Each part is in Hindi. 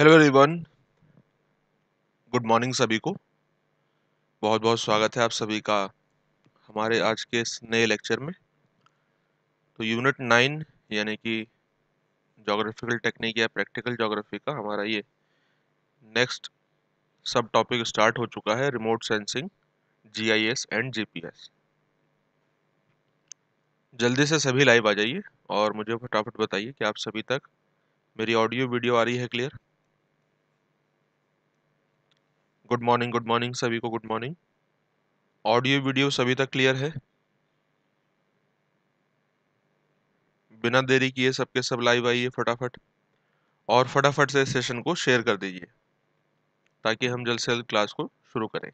हेलो एवरीवन गुड मॉर्निंग सभी को बहुत बहुत स्वागत है आप सभी का हमारे आज के इस नए लेक्चर में तो यूनिट नाइन यानी कि जोग्राफिकल टेक्निक या प्रैक्टिकल जोग्राफी का हमारा ये नेक्स्ट सब टॉपिक स्टार्ट हो चुका है remote sensing GIS and GPS जल्दी से सभी लाइव आ जाइए और मुझे फटाफट बताइए कि आप सभी तक मेरी ऑडियो वीडियो आ रही है clear good morning good morning सभी को गुड मॉर्निंग ऑडियो वीडियो सभी तक क्लियर है बिना देरी किए सबके सब लाइव आइए फटाफट और फटाफट से सेशन को शेयर कर दीजिए ताकि हम जल्द से जल्द क्लास को शुरू करें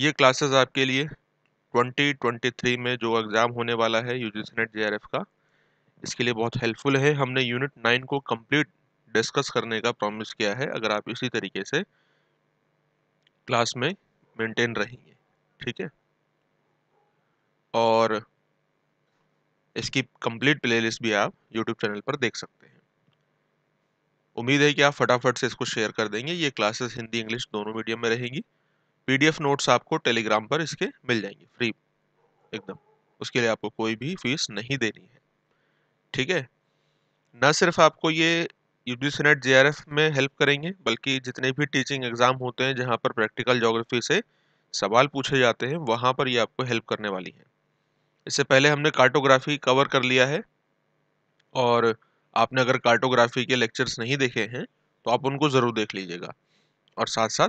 ये क्लासेस आपके लिए 2023 में जो एग्ज़ाम होने वाला है यू जी नेट जे का इसके लिए बहुत हेल्पफुल है हमने यूनिट नाइन को कंप्लीट डिस्कस करने का प्रॉमिस किया है अगर आप इसी तरीके से क्लास में मेंटेन रहेंगे ठीक है और इसकी कंप्लीट प्लेलिस्ट भी आप यूट्यूब चैनल पर देख सकते हैं उम्मीद है कि आप फटाफट से इसको शेयर कर देंगे ये क्लासेस हिंदी इंग्लिश दोनों मीडियम में रहेंगी पीडीएफ नोट्स आपको टेलीग्राम पर इसके मिल जाएंगे फ्री एकदम उसके लिए आपको कोई भी फीस नहीं देनी है ठीक है ना सिर्फ आपको ये आर एफ में हेल्प करेंगे बल्कि जितने भी टीचिंग एग्ज़ाम होते हैं जहाँ पर प्रैक्टिकल जोग्राफी से सवाल पूछे जाते हैं वहाँ पर ये आपको हेल्प करने वाली है इससे पहले हमने कार्टोग्राफी कवर कर लिया है और आपने अगर कार्टोग्राफी के लेक्चर्स नहीं देखे हैं तो आप उनको ज़रूर देख लीजिएगा और साथ साथ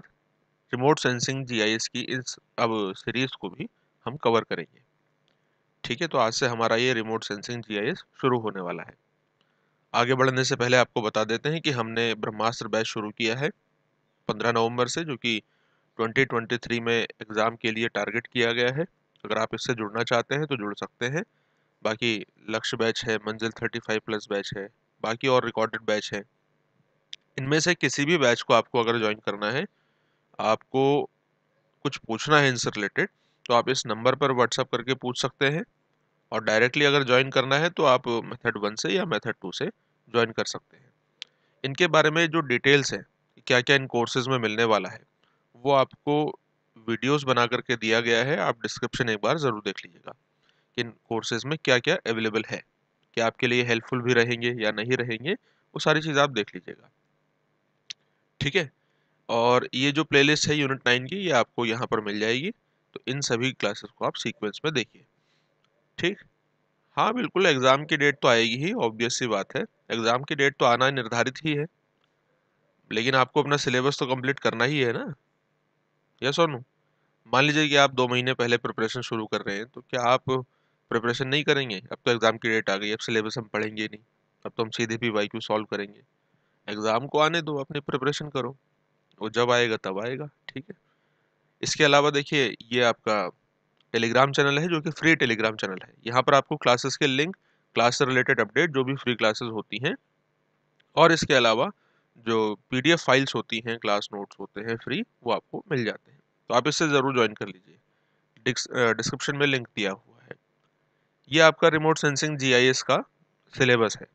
रिमोट सेंसिंग जी की इस अब सीरीज़ को भी हम कवर करेंगे ठीक है तो आज से हमारा ये रिमोट सेंसिंग जी शुरू होने वाला है आगे बढ़ने से पहले आपको बता देते हैं कि हमने ब्रह्मास्त्र बैच शुरू किया है 15 नवंबर से जो कि 2023 में एग्ज़ाम के लिए टारगेट किया गया है अगर आप इससे जुड़ना चाहते हैं तो जुड़ सकते हैं बाकी लक्ष्य बैच है मंजिल 35 प्लस बैच है बाकी और रिकॉर्डेड बैच है इनमें से किसी भी बैच को आपको अगर ज्वाइन करना है आपको कुछ पूछना है इनसे रिलेटेड तो आप इस नंबर पर व्हाट्सअप करके पूछ सकते हैं और डायरेक्टली अगर ज्वाइन करना है तो आप मेथड वन से या मेथड टू से ज्वाइन कर सकते हैं इनके बारे में जो डिटेल्स हैं क्या क्या इन कोर्सेज़ में मिलने वाला है वो आपको वीडियोस बना करके दिया गया है आप डिस्क्रिप्शन एक बार ज़रूर देख लीजिएगा इन कोर्सेज़ में क्या क्या अवेलेबल है क्या आपके लिए हेल्पफुल भी रहेंगे या नहीं रहेंगे वो सारी चीज़ आप देख लीजिएगा ठीक है और ये जो प्लेलिस्ट है यूनिट नाइन की ये आपको यहाँ पर मिल जाएगी तो इन सभी क्लासेस को आप सीक्वेंस में देखिए ठीक हाँ बिल्कुल एग्ज़ाम की डेट तो आएगी ही ऑब्वियस सी बात है एग्ज़ाम की डेट तो आना निर्धारित ही है लेकिन आपको अपना सिलेबस तो कंप्लीट करना ही है ना यस और नो मान लीजिए कि आप दो महीने पहले प्रिपरेशन शुरू कर रहे हैं तो क्या आप प्रिपरेशन नहीं करेंगे अब तो एग्ज़ाम की डेट आ गई अब सिलेबस हम पढ़ेंगे नहीं अब तो हम सीधे भी वाई सॉल्व करेंगे एग्ज़ाम को आने दो अपनी प्रिपरेशन करो वो जब आएगा तब आएगा ठीक है इसके अलावा देखिए ये आपका टेलीग्राम चैनल है जो कि फ्री टेलीग्राम चैनल है यहाँ पर आपको क्लासेस के लिंक क्लास से रिलेटेड अपडेट जो भी फ्री क्लासेस होती हैं और इसके अलावा जो पीडीएफ फाइल्स होती हैं क्लास नोट्स होते हैं फ्री वो आपको मिल जाते हैं तो आप इससे ज़रूर ज्वाइन कर लीजिए डिस्क्रिप्शन में लिंक दिया हुआ है ये आपका रिमोट सेंसिंग जी का सिलेबस है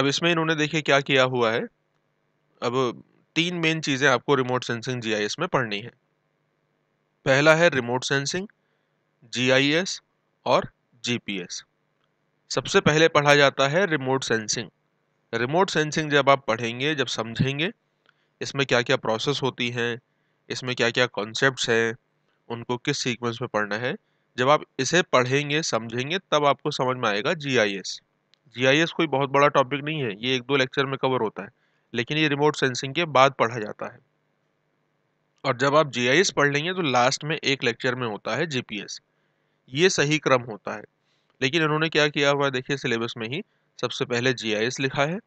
अब इसमें इन्होंने देखिए क्या किया हुआ है अब तीन मेन चीज़ें आपको रिमोट सेंसिंग जी में पढ़नी है पहला है रिमोट सेंसिंग जीआईएस और जीपीएस सबसे पहले पढ़ा जाता है रिमोट सेंसिंग रिमोट सेंसिंग जब आप पढ़ेंगे जब समझेंगे इसमें क्या क्या प्रोसेस होती हैं इसमें क्या क्या कॉन्सेप्ट हैं उनको किस सीक्वेंस में पढ़ना है जब आप इसे पढ़ेंगे समझेंगे तब आपको समझ में आएगा जी जी आई एस आई एस कोई बहुत बड़ा टॉपिक नहीं है ये एक दो लेक्चर में कवर होता है लेकिन ये रिमोट सेंसिंग के बाद पढ़ा जाता है और जब आप जी आई एस पढ़ लेंगे तो लास्ट में एक लेक्चर में होता है जी पी एस ये सही क्रम होता है लेकिन इन्होंने क्या किया हुआ है देखिए सिलेबस में ही सबसे पहले जीआईएस लिखा है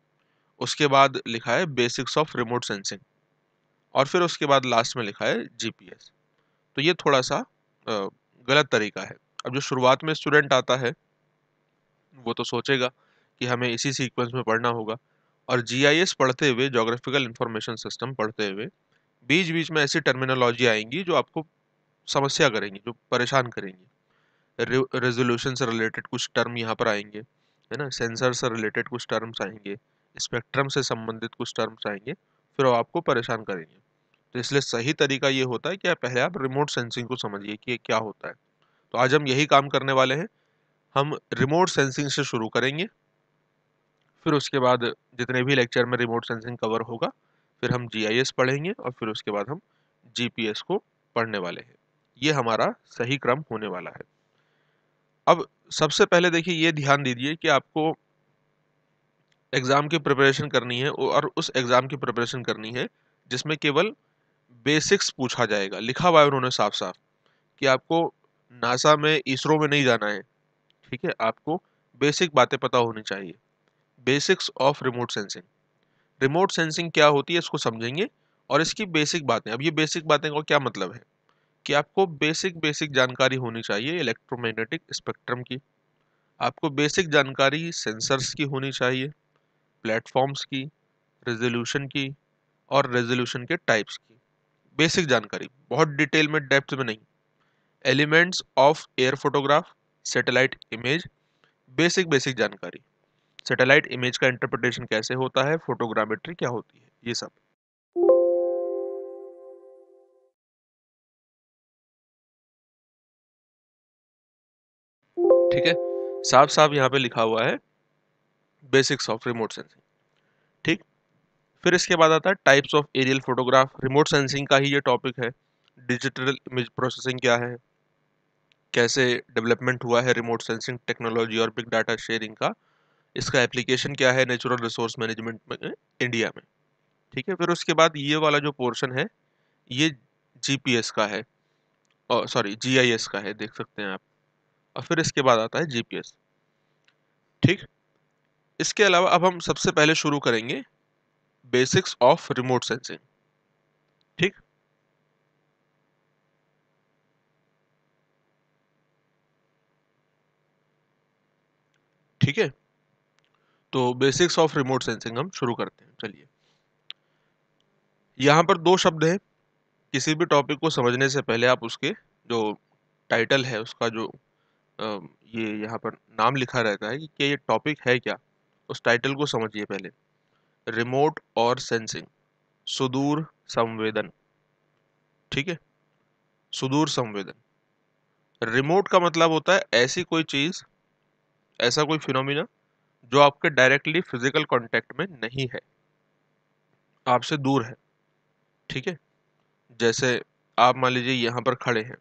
उसके बाद लिखा है बेसिक्स ऑफ रिमोट सेंसिंग और फिर उसके बाद लास्ट में लिखा है जीपीएस तो ये थोड़ा सा गलत तरीका है अब जो शुरुआत में स्टूडेंट आता है वो तो सोचेगा कि हमें इसी सीक्वेंस में पढ़ना होगा और जीआईएस पढ़ते हुए जोग्राफिकल इंफॉर्मेशन सिस्टम पढ़ते हुए बीच बीच में ऐसी टर्मिनोलॉजी आएंगी जो आपको समस्या करेंगी जो परेशान करेंगी रेजोल्यूशन से रिलेटेड कुछ टर्म यहाँ पर आएंगे है ना सेंसर से रिलेटेड कुछ टर्म्स आएंगे स्पेक्ट्रम से संबंधित कुछ टर्म्स आएंगे फिर वो आपको परेशान करेंगे तो इसलिए सही तरीका ये होता है कि पहले आप रिमोट सेंसिंग को समझिए कि क्या होता है तो आज हम यही काम करने वाले हैं हम रिमोट सेंसिंग से शुरू करेंगे फिर उसके बाद जितने भी लेक्चर में रिमोट सेंसिंग कवर होगा फिर हम जी पढ़ेंगे और फिर उसके बाद हम जी को पढ़ने वाले हैं ये हमारा सही क्रम होने वाला है अब सबसे पहले देखिए ये ध्यान दीजिए कि आपको एग्ज़ाम की प्रिपरेशन करनी है और उस एग्ज़ाम की प्रिपरेशन करनी है जिसमें केवल बेसिक्स पूछा जाएगा लिखा हुआ है उन्होंने साफ साफ कि आपको नासा में इसरो में नहीं जाना है ठीक है आपको बेसिक बातें पता होनी चाहिए basics of remote sensing remote sensing क्या होती है इसको समझेंगे और इसकी बेसिक बातें अब ये बेसिक बातें का क्या मतलब है कि आपको बेसिक बेसिक जानकारी होनी चाहिए इलेक्ट्रोमैग्नेटिक स्पेक्ट्रम की आपको बेसिक जानकारी सेंसर्स की होनी चाहिए प्लेटफॉर्म्स की रेजोल्यूशन की और रेजोल्यूशन के टाइप्स की बेसिक जानकारी बहुत डिटेल में डेप्थ में नहीं elements of air photograph satellite image basic basic जानकारी सेटेलाइट इमेज का इंटरप्रिटेशन कैसे होता है फोटोग्रामेट्री क्या होती है ये सब ठीक है साफ साफ यहाँ पे लिखा हुआ है बेसिक्स ऑफ रिमोट सेंसिंग ठीक फिर इसके बाद आता है types of aerial photograph remote sensing का ही ये टॉपिक है डिजिटल इमेज प्रोसेसिंग क्या है कैसे डेवलपमेंट हुआ है रिमोट सेंसिंग टेक्नोलॉजी और बिग डाटा शेयरिंग का इसका एप्लीकेशन क्या है नेचुरल रिसोर्स मैनेजमेंट में इंडिया में ठीक है फिर उसके बाद ये वाला जो पोर्शन है ये जीपीएस का है सॉरी जीआईएस का है देख सकते हैं आप और फिर इसके बाद आता है जीपीएस ठीक इसके अलावा अब हम सबसे पहले शुरू करेंगे बेसिक्स ऑफ रिमोट सेंसिंग ठीक ठीक है तो बेसिक्स ऑफ रिमोट सेंसिंग हम शुरू करते हैं चलिए यहाँ पर दो शब्द हैं किसी भी टॉपिक को समझने से पहले आप उसके जो टाइटल है उसका जो ये यहाँ पर नाम लिखा रहता है कि क्या ये टॉपिक है क्या उस टाइटल को समझिए पहले रिमोट और सेंसिंग सुदूर संवेदन ठीक है सुदूर संवेदन रिमोट का मतलब होता है ऐसी कोई चीज़ ऐसा कोई फिनोमिना जो आपके डायरेक्टली फिजिकल कांटेक्ट में नहीं है आपसे दूर है ठीक है जैसे आप मान लीजिए यहाँ पर खड़े हैं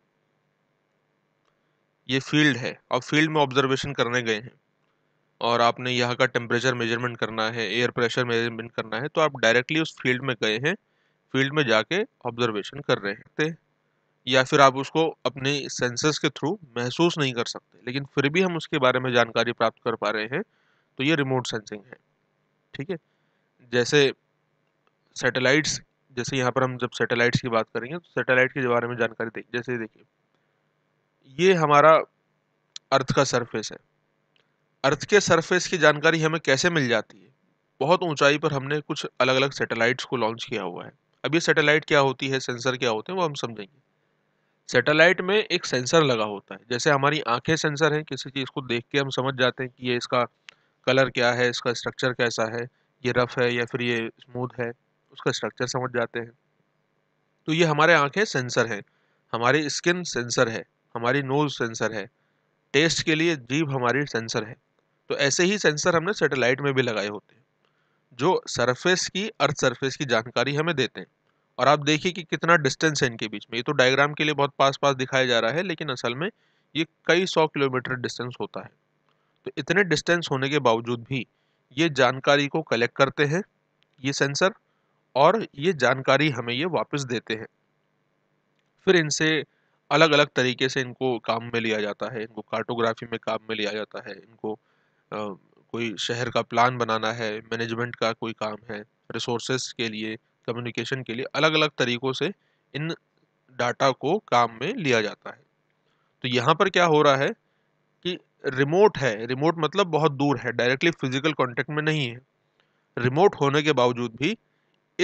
ये फील्ड है आप फील्ड में ऑब्जर्वेशन करने गए हैं और आपने यहाँ का टेम्परेचर मेजरमेंट करना है एयर प्रेशर मेजरमेंट करना है तो आप डायरेक्टली उस फील्ड में गए हैं फील्ड में जाके ऑब्जर्वेशन कर रहे थे या फिर आप उसको अपने सेंसेस के थ्रू महसूस नहीं कर सकते लेकिन फिर भी हम उसके बारे में जानकारी प्राप्त कर पा रहे हैं तो ये रिमोट सेंसिंग है ठीक है जैसे सैटेलाइट्स जैसे यहाँ पर हम जब सैटेलाइट्स की बात करेंगे तो सैटेलाइट के बारे में जानकारी देंगे जैसे देखिए ये हमारा अर्थ का सरफेस है अर्थ के सरफेस की जानकारी हमें कैसे मिल जाती है बहुत ऊंचाई पर हमने कुछ अलग अलग सैटेलाइट्स को लॉन्च किया हुआ है अब ये सैटेलाइट क्या होती है सेंसर क्या होते हैं वो हम समझेंगे सैटेलाइट में एक सेंसर लगा होता है जैसे हमारी आंखें सेंसर हैं किसी चीज़ को देख के हम समझ जाते हैं कि ये इसका कलर क्या है इसका स्ट्रक्चर कैसा है ये रफ़ है या फिर ये स्मूथ है उसका स्ट्रक्चर समझ जाते हैं तो ये हमारे आँखें सेंसर हैं हमारी स्किन सेंसर है हमारी नोज सेंसर है टेस्ट के लिए जीभ हमारी सेंसर है तो ऐसे ही सेंसर हमने सेटेलाइट में भी लगाए होते हैं जो सरफेस की अर्थ सरफेस की जानकारी हमें देते हैं और आप देखिए कि कितना डिस्टेंस है इनके बीच में ये तो डायग्राम के लिए बहुत पास पास दिखाया जा रहा है लेकिन असल में ये कई सौ किलोमीटर डिस्टेंस होता है तो इतने डिस्टेंस होने के बावजूद भी ये जानकारी को कलेक्ट करते हैं ये सेंसर और ये जानकारी हमें ये वापस देते हैं फिर इनसे अलग अलग तरीके से इनको काम में लिया जाता है इनको कार्टोग्राफी में काम में लिया जाता है इनको आ, कोई शहर का प्लान बनाना है मैनेजमेंट का कोई काम है रिसोर्स के लिए कम्युनिकेशन के लिए अलग अलग तरीक़ों से इन डाटा को काम में लिया जाता है तो यहाँ पर क्या हो रहा है कि रिमोट है रिमोट मतलब बहुत दूर है डायरेक्टली फिजिकल कॉन्टेक्ट में नहीं है रिमोट होने के बावजूद भी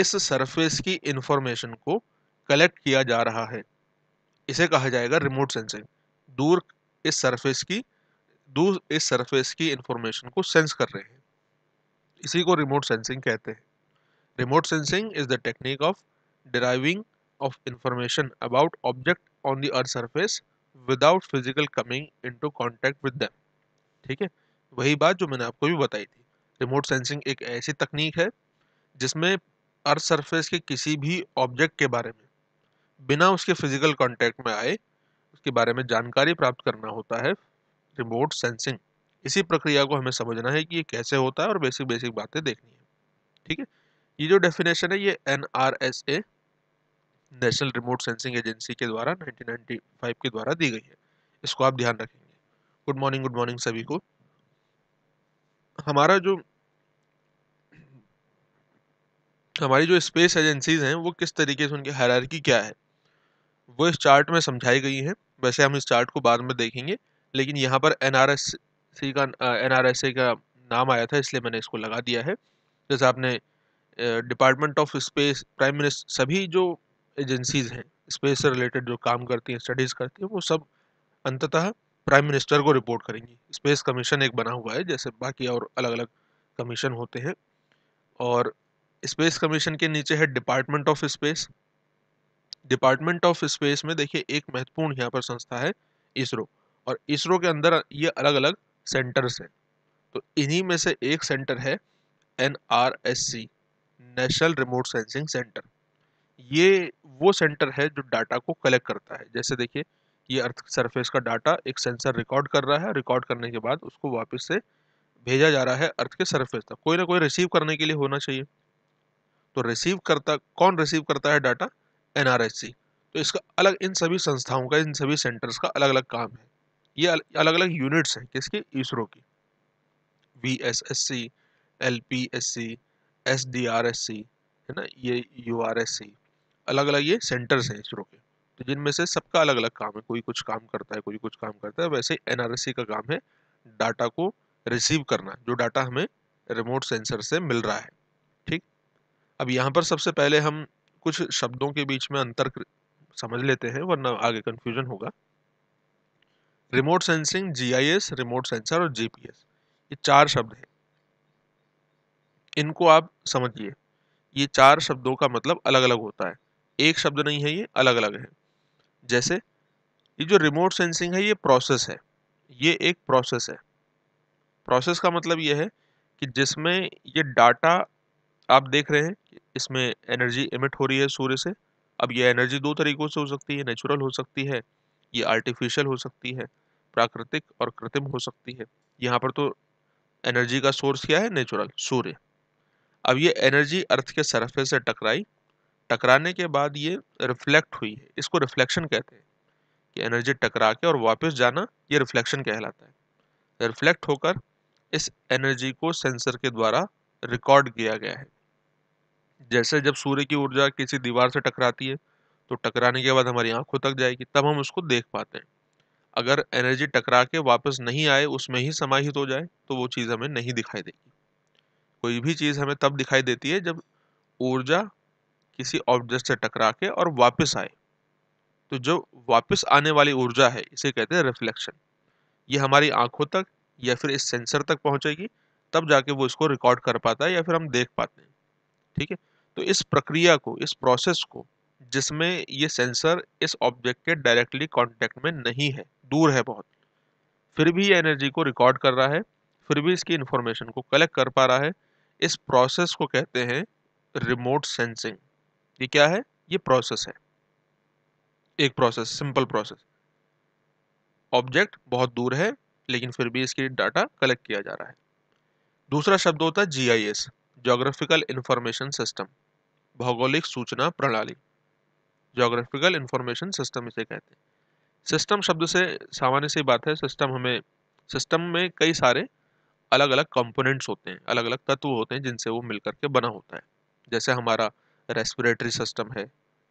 इस सरफेस की इंफॉर्मेशन को कलेक्ट किया जा रहा है इसे कहा जाएगा रिमोट सेंसिंग दूर इस सरफेस की दूर इस सरफेस की इंफॉर्मेशन को सेंस कर रहे हैं इसी को रिमोट सेंसिंग कहते हैं remote sensing is the technique of deriving of information about object on the earth surface without physical coming into contact with them ठीक है वही बात जो मैंने आपको भी बताई थी रिमोट सेंसिंग एक ऐसी तकनीक है जिसमें अर्थ सरफेस के किसी भी ऑब्जेक्ट के बारे में बिना उसके फिजिकल कांटेक्ट में आए उसके बारे में जानकारी प्राप्त करना होता है रिमोट सेंसिंग इसी प्रक्रिया को हमें समझना है कि ये कैसे होता है और बेसिक बेसिक बातें देखनी है ठीक है ये जो डेफिनेशन है ये N national remote sensing agency के द्वारा 1995 के द्वारा दी गई है इसको आप ध्यान रखेंगे गुड मॉर्निंग गुड मॉर्निंग सभी को हमारा जो हमारी जो स्पेस एजेंसीज हैं वो किस तरीके से उनकी हरारकी क्या है वो इस चार्ट में समझाई गई हैं वैसे हम इस चार्ट को बाद में देखेंगे लेकिन यहाँ पर एन का एन का नाम आया था इसलिए मैंने इसको लगा दिया है जैसे आपने department of space prime minister सभी जो एजेंसीज़ हैं स्पेस से रिलेटेड जो काम करती हैं स्टडीज़ करती हैं वो सब अंततः प्राइम मिनिस्टर को रिपोर्ट करेंगी स्पेस कमीशन एक बना हुआ है जैसे बाकी और अलग अलग कमीशन होते हैं और स्पेस कमीशन के नीचे है department of space department of space में देखिए एक महत्वपूर्ण यहाँ पर संस्था है इसरो और इसरो के अंदर ये अलग अलग सेंटर्स हैं तो इन्हीं में से एक सेंटर है N national remote sensing centre ये वो सेंटर है जो डाटा को कलेक्ट करता है जैसे देखिए ये अर्थ सरफेस का डाटा एक सेंसर रिकॉर्ड कर रहा है रिकॉर्ड करने के बाद उसको वापस से भेजा जा रहा है अर्थ के सरफेस तक कोई ना कोई रिसीव करने के लिए होना चाहिए तो रिसीव करता कौन रिसीव करता है डाटा एन तो इसका अलग इन सभी संस्थाओं का इन सभी सेंटर्स का अलग अलग काम है ये अलग अलग यूनिट्स हैं किसकी इसरो की V S S C L P S C S D R S C है ना ये यू आर एस सी अलग अलग ये सेंटर्स हैं इसरो के तो जिनमें से सबका अलग अलग काम है कोई कुछ काम करता है कोई कुछ काम करता है वैसे एन आर एस सी का काम है डाटा को रिसीव करना जो डाटा हमें रिमोट सेंसर से मिल रहा है ठीक अब यहाँ पर सबसे पहले हम कुछ शब्दों के बीच में अंतर समझ लेते हैं वरना आगे कंफ्यूजन होगा remote sensing GIS remote sensor और जीपीएस ये चार शब्द हैं इनको आप समझिए ये चार शब्दों का मतलब अलग अलग होता है एक शब्द नहीं है ये अलग अलग है जैसे ये जो रिमोट सेंसिंग है ये प्रोसेस है ये एक प्रोसेस है प्रोसेस का मतलब ये है कि जिसमें ये डाटा आप देख रहे हैं इसमें एनर्जी इमिट हो रही है सूर्य से अब ये एनर्जी दो तरीक़ों से हो सकती है नेचुरल हो सकती है ये आर्टिफिशियल हो सकती है प्राकृतिक और कृत्रिम हो सकती है यहाँ पर तो एनर्जी का सोर्स क्या है नेचुरल सूर्य अब ये एनर्जी अर्थ के सरफेस से टकराई टकराने के बाद ये रिफ्लेक्ट हुई है इसको रिफ्लेक्शन कहते हैं कि एनर्जी टकरा के और वापस जाना ये रिफ्लेक्शन कहलाता है रिफ्लेक्ट होकर इस एनर्जी को सेंसर के द्वारा रिकॉर्ड किया गया है जैसे जब सूर्य की ऊर्जा किसी दीवार से टकराती है तो टकराने के बाद हमारी आंखों तक जाएगी तब हम उसको देख पाते हैं अगर एनर्जी टकरा के वापस नहीं आए उसमें ही समाहित हो जाए तो वो चीज़ हमें नहीं दिखाई देगी कोई भी चीज़ हमें तब दिखाई देती है जब ऊर्जा किसी ऑब्जेक्ट से टकरा के और वापस आए तो जो वापस आने वाली ऊर्जा है इसे कहते हैं रिफ्लेक्शन ये हमारी आंखों तक या फिर इस सेंसर तक पहुंचेगी तब जाके वो इसको रिकॉर्ड कर पाता है या फिर हम देख पाते हैं ठीक है तो इस प्रक्रिया को इस प्रोसेस को जिसमें ये सेंसर इस ऑब्जेक्ट के डायरेक्टली कॉन्टेक्ट में नहीं है दूर है बहुत फिर भी ये एनर्जी को रिकॉर्ड कर रहा है फिर भी इसकी इन्फॉर्मेशन को कलेक्ट कर पा रहा है इस प्रोसेस को कहते हैं रिमोट सेंसिंग ये क्या है ये प्रोसेस है एक प्रोसेस सिंपल प्रोसेस ऑब्जेक्ट बहुत दूर है लेकिन फिर भी इसकी डाटा कलेक्ट किया जा रहा है दूसरा शब्द होता है जी ज्योग्राफिकल इंफॉर्मेशन सिस्टम भौगोलिक सूचना प्रणाली जोग्राफिकल इंफॉर्मेशन सिस्टम इसे कहते हैं सिस्टम शब्द से सामान्य सी बात है सिस्टम हमें सिस्टम में कई सारे अलग अलग कंपोनेंट्स होते हैं अलग अलग तत्व होते हैं जिनसे वो मिल करके बना होता है जैसे हमारा रेस्पिरेटरी सिस्टम है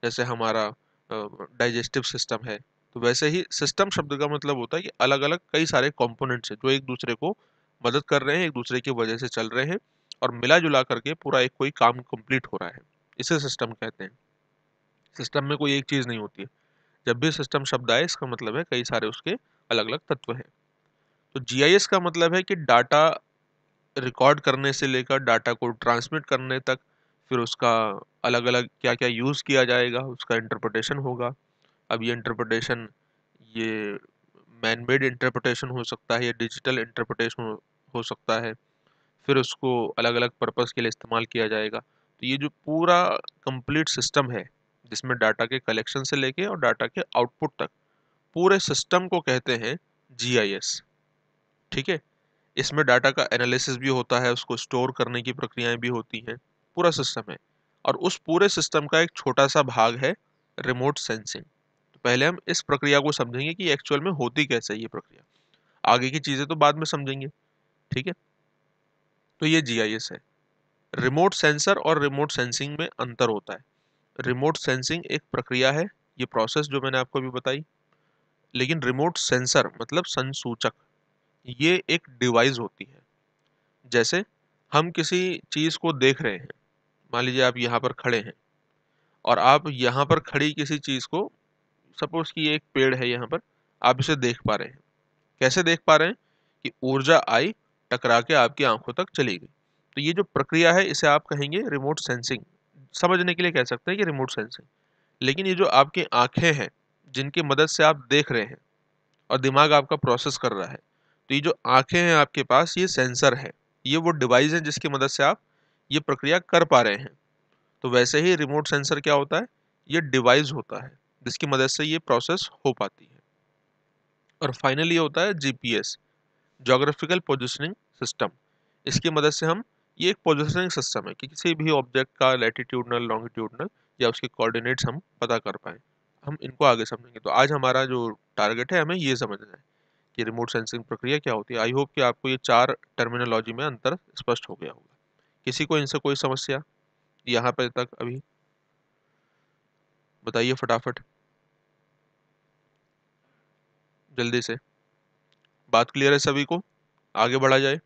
जैसे हमारा डाइजेस्टिव सिस्टम है तो वैसे ही सिस्टम शब्द का मतलब होता है कि अलग अलग कई सारे कॉम्पोनेंट्स हैं जो एक दूसरे को मदद कर रहे हैं एक दूसरे की वजह से चल रहे हैं और मिला जुला करके पूरा एक कोई काम कंप्लीट हो रहा है इसे सिस्टम कहते हैं सिस्टम में कोई एक चीज़ नहीं होती है जब भी सिस्टम शब्द आए इसका मतलब है कई सारे उसके अलग अलग तत्व हैं तो जी का मतलब है कि डाटा रिकॉर्ड करने से लेकर डाटा को ट्रांसमिट करने तक फिर उसका अलग अलग क्या क्या यूज़ किया जाएगा उसका इंटरप्रटेशन होगा अब ये इंटरप्रटेशन ये मैन मेड इंटरप्रटेशन हो सकता है या डिजिटल इंटरप्रटेशन हो सकता है फिर उसको अलग अलग पर्पज़ के लिए इस्तेमाल किया जाएगा तो ये जो पूरा कंप्लीट सिस्टम है जिसमें डाटा के कलेक्शन से लेके और डाटा के आउटपुट तक पूरे सिस्टम को कहते हैं जी ठीक है इसमें डाटा का एनालिसिस भी होता है उसको स्टोर करने की प्रक्रियाएं भी होती हैं पूरा सिस्टम है और उस पूरे सिस्टम का एक छोटा सा भाग है रिमोट सेंसिंग तो पहले हम इस प्रक्रिया को समझेंगे कि एक्चुअल में होती कैसे ये प्रक्रिया आगे की चीज़ें तो बाद में समझेंगे ठीक है तो ये जी है रिमोट सेंसर और रिमोट सेंसिंग में अंतर होता है रिमोट सेंसिंग एक प्रक्रिया है ये प्रोसेस जो मैंने आपको अभी बताई लेकिन रिमोट सेंसर मतलब संसूचक ये एक डिवाइस होती है जैसे हम किसी चीज़ को देख रहे हैं मान लीजिए आप यहाँ पर खड़े हैं और आप यहाँ पर खड़ी किसी चीज़ को सपोज कि एक पेड़ है यहाँ पर आप इसे देख पा रहे हैं कैसे देख पा रहे हैं कि ऊर्जा आई टकरा के आपकी आंखों तक चली गई तो ये जो प्रक्रिया है इसे आप कहेंगे रिमोट सेंसिंग समझने के लिए कह सकते हैं कि रिमोट सेंसिंग लेकिन ये जो आपकी आंखें हैं जिनकी मदद से आप देख रहे हैं और दिमाग आपका प्रोसेस कर रहा है तो ये जो आंखें हैं आपके पास ये सेंसर है ये वो डिवाइस हैं जिसकी मदद से आप ये प्रक्रिया कर पा रहे हैं तो वैसे ही रिमोट सेंसर क्या होता है ये डिवाइस होता है जिसकी मदद से ये प्रोसेस हो पाती है और फाइनली होता है जीपीएस जोग्राफिकल पोजिशनिंग सिस्टम इसकी मदद से हम ये एक पोजिशनिंग सिस्टम है कि किसी भी ऑब्जेक्ट का लेटीट्यूडनल लॉन्गिट्यूडनल या उसके कोऑर्डिनेट्स हम पता कर पाएँ हम इनको आगे समझेंगे तो आज हमारा जो टारगेट है हमें ये समझना है कि रिमोट सेंसिंग प्रक्रिया क्या होती है आई होप कि आपको ये चार टर्मिनोलॉजी में अंतर स्पष्ट हो गया होगा किसी को इनसे कोई समस्या यहाँ पर तक अभी बताइए फटाफट जल्दी से बात क्लियर है सभी को आगे बढ़ा जाए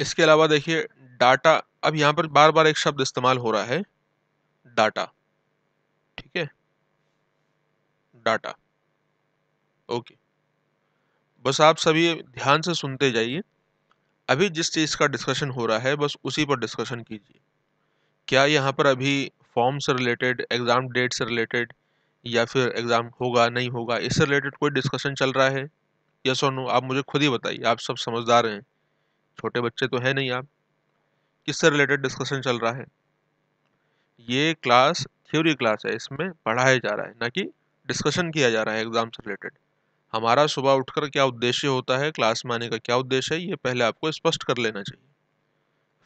इसके अलावा देखिए डाटा अब यहाँ पर बार बार एक शब्द इस्तेमाल हो रहा है डाटा ठीक है डाटा ओके बस आप सभी ध्यान से सुनते जाइए अभी जिस चीज़ का डिस्कशन हो रहा है बस उसी पर डिस्कशन कीजिए क्या यहाँ पर अभी फॉर्म से रिलेटेड एग्ज़ाम डेट से रिलेटेड या फिर एग्ज़ाम होगा नहीं होगा इससे रिलेटेड कोई डिस्कशन चल रहा है यस और नो आप मुझे खुद ही बताइए आप सब समझदार हैं छोटे बच्चे तो हैं नहीं आप किससे रिलेटेड डिस्कशन चल रहा है ये क्लास थ्योरी क्लास है इसमें पढ़ाया जा रहा है ना कि डिस्कशन किया जा रहा है एग्ज़ाम से रिलेटेड हमारा सुबह उठकर क्या उद्देश्य होता है क्लास में आने का क्या उद्देश्य है ये पहले आपको स्पष्ट कर लेना चाहिए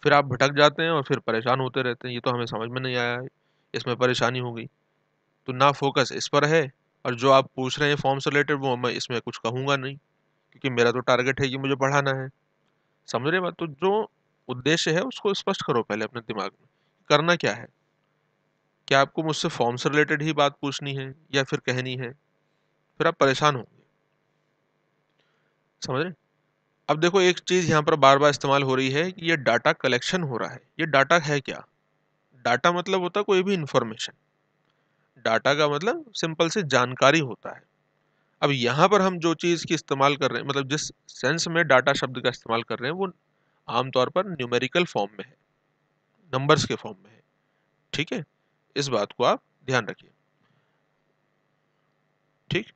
फिर आप भटक जाते हैं और फिर परेशान होते रहते हैं ये तो हमें समझ में नहीं आया इसमें परेशानी हो गई तो ना फोकस इस पर है और जो आप पूछ रहे हैं फॉर्म से रिलेटेड वो मैं इसमें कुछ कहूँगा नहीं क्योंकि मेरा तो टारगेट है कि मुझे पढ़ाना है समझ रहे बात तो जो उद्देश्य है उसको स्पष्ट करो पहले अपने दिमाग में करना क्या है क्या आपको मुझसे फॉर्म से रिलेटेड ही बात पूछनी है या फिर कहनी है फिर आप परेशान होंगे समझ रहे अब देखो एक चीज़ यहाँ पर बार बार इस्तेमाल हो रही है कि ये डाटा कलेक्शन हो रहा है ये डाटा है क्या डाटा मतलब होता कोई भी इन्फॉर्मेशन डाटा का मतलब सिंपल से जानकारी होता है अब यहाँ पर हम जो चीज़ की इस्तेमाल कर रहे हैं मतलब जिस सेंस में डाटा शब्द का इस्तेमाल कर रहे हैं वो आमतौर पर न्यूमेरिकल फॉर्म में है नंबर्स के फॉर्म में है ठीक है इस बात को आप ध्यान रखिए ठीक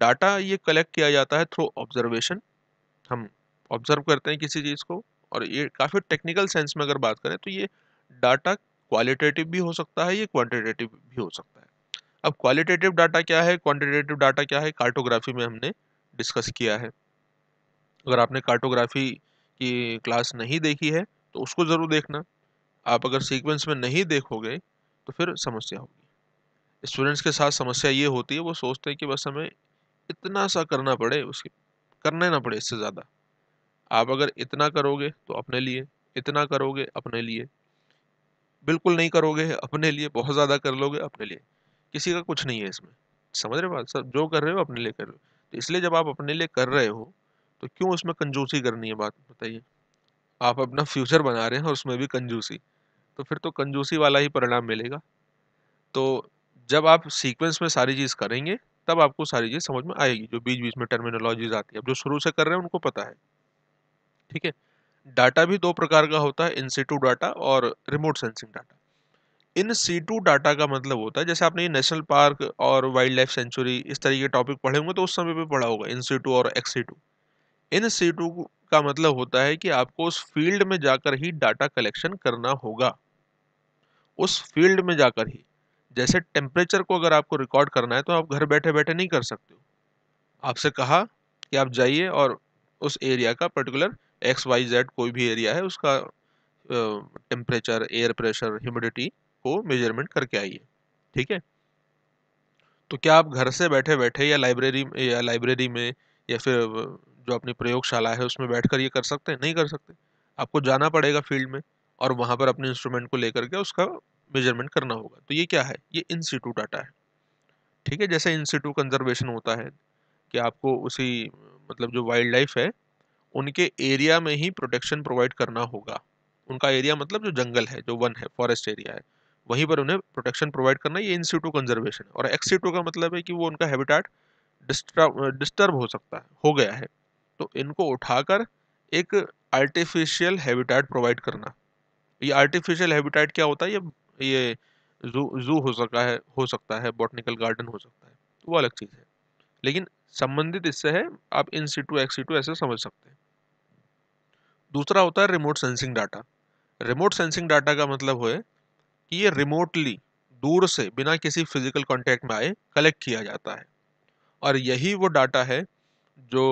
डाटा ये कलेक्ट किया जाता है थ्रू ऑब्जर्वेशन हम ऑब्जर्व करते हैं किसी चीज़ को और ये काफ़ी टेक्निकल सेंस में अगर बात करें तो ये डाटा क्वालिटेटिव भी हो सकता है ये क्वांटिटेटिव भी हो सकता है अब क्वालिटेटिव डाटा क्या है क्वांटिटेटिव डाटा क्या है कार्टोग्राफी में हमने डिस्कस किया है अगर आपने कार्टोग्राफी की क्लास नहीं देखी है तो उसको ज़रूर देखना आप अगर सीक्वेंस में नहीं देखोगे तो फिर समस्या होगी स्टूडेंट्स के साथ समस्या ये होती है वो सोचते हैं कि बस हमें इतना सा करना पड़े उसके करने ना पड़े इससे ज़्यादा आप अगर इतना करोगे तो अपने लिए इतना करोगे अपने लिए बिल्कुल नहीं करोगे अपने लिए बहुत ज़्यादा कर लोगे अपने लिए किसी का कुछ नहीं है इसमें समझ रहे हो सब जो कर रहे हो अपने लिए कर रहे हो तो इसलिए जब आप अपने लिए कर रहे हो तो क्यों उसमें कंजूसी करनी है बात बताइए आप अपना फ्यूचर बना रहे हैं और उसमें भी कंजूसी तो फिर तो कंजूसी वाला ही परिणाम मिलेगा तो जब आप सीक्वेंस में सारी चीज़ करेंगे तब आपको सारी चीज़ समझ में आएगी जो बीच बीच में टर्मिनोलॉजीज आती है अब जो शुरू से कर रहे हैं उनको पता है ठीक है डाटा भी दो प्रकार का होता है इंस्टीट्यूट डाटा और remote sensing data in situ data का मतलब होता है जैसे आपने ये नेशनल पार्क और वाइल्ड लाइफ सेंचुरी इस तरीके के टॉपिक पढ़े होंगे तो उस समय पे पढ़ा होगा इन सी टू और ex situ in situ का मतलब होता है कि आपको उस फील्ड में जाकर ही डाटा कलेक्शन करना होगा उस फील्ड में जाकर ही जैसे टेम्परेचर को अगर आपको रिकॉर्ड करना है तो आप घर बैठे बैठे नहीं कर सकते हो आपसे कहा कि आप जाइए और उस एरिया का पर्टिकुलर एक्स वाई जेड कोई भी एरिया है उसका टेम्परेचर एयर प्रेशर ह्यूमिडिटी को मेजरमेंट करके आइए ठीक है तो क्या आप घर से बैठे बैठे या लाइब्रेरी या लाइब्रेरी में या फिर जो अपनी प्रयोगशाला है उसमें बैठ कर ये कर सकते हैं नहीं कर सकते आपको जाना पड़ेगा फील्ड में और वहाँ पर अपने इंस्ट्रूमेंट को लेकर के उसका मेजरमेंट करना होगा तो ये क्या है ये इंस्टीट्यूट डाटा है ठीक है जैसे इंस्टीट्यूट कंजर्वेशन होता है कि आपको उसी मतलब जो वाइल्ड लाइफ है उनके एरिया में ही प्रोटेक्शन प्रोवाइड करना होगा उनका एरिया मतलब जो जंगल है जो वन है फॉरेस्ट एरिया है वहीं पर उन्हें प्रोटेक्शन प्रोवाइड करना ये इंसीटू कंजर्वेशन है और एक्सीटू का मतलब है कि वो उनका हैबिटाट डिस्टर्ब हो सकता है हो गया है तो इनको उठाकर एक आर्टिफिशियल हैबिटाट प्रोवाइड करना ये आर्टिफिशियल हैबिटाट क्या होता है ये ये जू जू हो सका है हो सकता है बॉटनिकल गार्डन हो सकता है तो वो अलग चीज़ है लेकिन संबंधित इससे है आप इन सीटू एक्स सीटू ऐसे समझ सकते हैं दूसरा होता है remote sensing data remote sensing data का मतलब है कि ये रिमोटली दूर से बिना किसी फिजिकल कांटेक्ट में आए कलेक्ट किया जाता है और यही वो डाटा है जो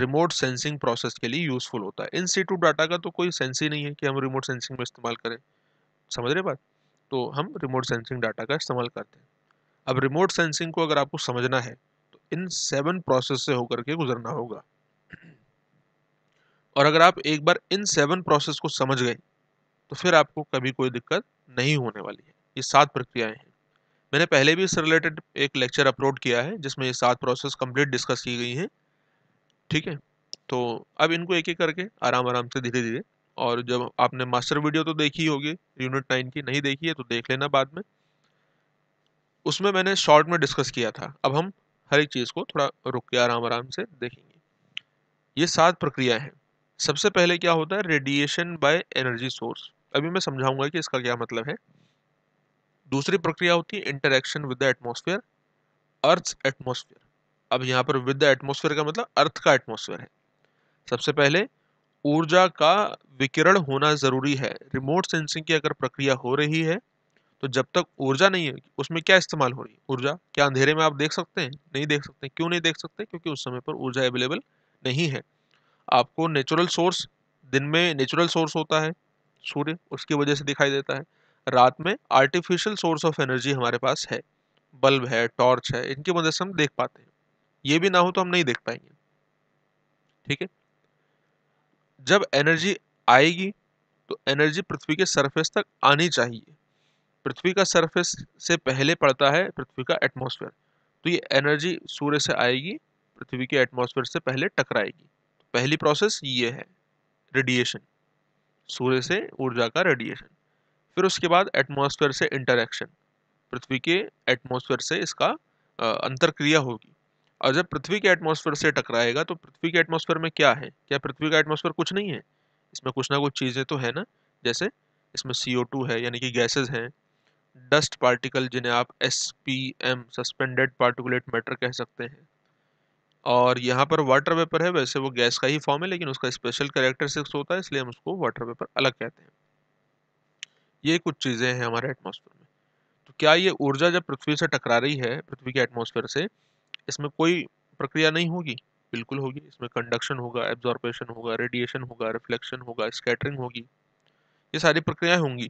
रिमोट सेंसिंग प्रोसेस के लिए यूज़फुल होता है इन सीटू डाटा का तो कोई सेंस ही नहीं है कि हम रिमोट सेंसिंग में इस्तेमाल करें समझ रहे बात तो हम रिमोट सेंसिंग डाटा का इस्तेमाल करते हैं अब रिमोट सेंसिंग को अगर आपको समझना है तो इन सेवन प्रोसेस से होकर के गुजरना होगा और अगर आप एक बार इन सेवन प्रोसेस को समझ गए तो फिर आपको कभी कोई दिक्कत नहीं होने वाली है ये सात प्रक्रियाएं हैं मैंने पहले भी इससे रिलेटेड एक लेक्चर अपलोड किया है जिसमें ये सात प्रोसेस कंप्लीट डिस्कस की गई हैं ठीक है तो अब इनको एक एक करके आराम आराम से धीरे धीरे और जब आपने मास्टर वीडियो तो देखी होगी यूनिट नाइन की नहीं देखी है तो देख लेना बाद में उसमें मैंने शॉर्ट में डिस्कस किया था अब हम हर एक चीज़ को थोड़ा रुक के आराम आराम से देखेंगे ये सात प्रक्रियाएँ हैं सबसे पहले क्या होता है रेडिएशन बाय एनर्जी सोर्स अभी मैं समझाऊंगा कि इसका क्या मतलब है दूसरी प्रक्रिया होती है interaction with the atmosphere earth atmosphere अब यहाँ पर विद द एटमोसफियर का मतलब अर्थ का एटमोसफेयर है सबसे पहले ऊर्जा का विकिरण होना ज़रूरी है रिमोट सेंसिंग की अगर प्रक्रिया हो रही है तो जब तक ऊर्जा नहीं है उसमें क्या इस्तेमाल हो रही है ऊर्जा क्या अंधेरे में आप देख सकते हैं नहीं देख सकते क्यों नहीं देख सकते क्योंकि उस समय पर ऊर्जा अवेलेबल नहीं है आपको नेचुरल सोर्स दिन में नेचुरल सोर्स होता है सूर्य उसकी वजह से दिखाई देता है रात में आर्टिफिशियल सोर्स ऑफ एनर्जी हमारे पास है बल्ब है टॉर्च है इनकी मदद से हम देख पाते हैं ये भी ना हो तो हम नहीं देख पाएंगे ठीक है जब एनर्जी आएगी तो एनर्जी पृथ्वी के सरफेस तक आनी चाहिए पृथ्वी का सरफेस से पहले पड़ता है पृथ्वी का एटमॉस्फेयर तो ये एनर्जी सूर्य से आएगी पृथ्वी के एटमॉस्फेयर से पहले टकराएगी तो पहली प्रोसेस ये है रेडिएशन सूर्य से ऊर्जा का रेडिएशन फिर उसके बाद एटमॉस्फेयर से इंटरेक्शन पृथ्वी के एटमॉस्फेयर से इसका अंतरक्रिया होगी और जब पृथ्वी के एटमॉस्फेयर से टकराएगा तो पृथ्वी के एटमॉस्फेयर में क्या है क्या पृथ्वी का एटमॉस्फेयर कुछ नहीं है इसमें कुछ ना कुछ चीज़ें तो है ना जैसे इसमें सी है यानी कि गैसेज हैं डस्ट पार्टिकल जिन्हें आप S P M suspended particulate matter कह सकते हैं और यहाँ पर वाटर वेपर है वैसे वो गैस का ही फॉर्म है लेकिन उसका स्पेशल सिक्स होता है इसलिए हम उसको वाटर वेपर अलग कहते हैं ये कुछ चीज़ें हैं हमारे एटमोसफेयर में तो क्या ये ऊर्जा जब पृथ्वी से टकरा रही है पृथ्वी के एटमोसफेयर से इसमें कोई प्रक्रिया नहीं होगी बिल्कुल होगी इसमें कंडक्शन होगा एब्जॉर्बेशन होगा रेडिएशन होगा रिफ्लेक्शन होगा स्कैटरिंग होगी ये सारी प्रक्रियाएं होंगी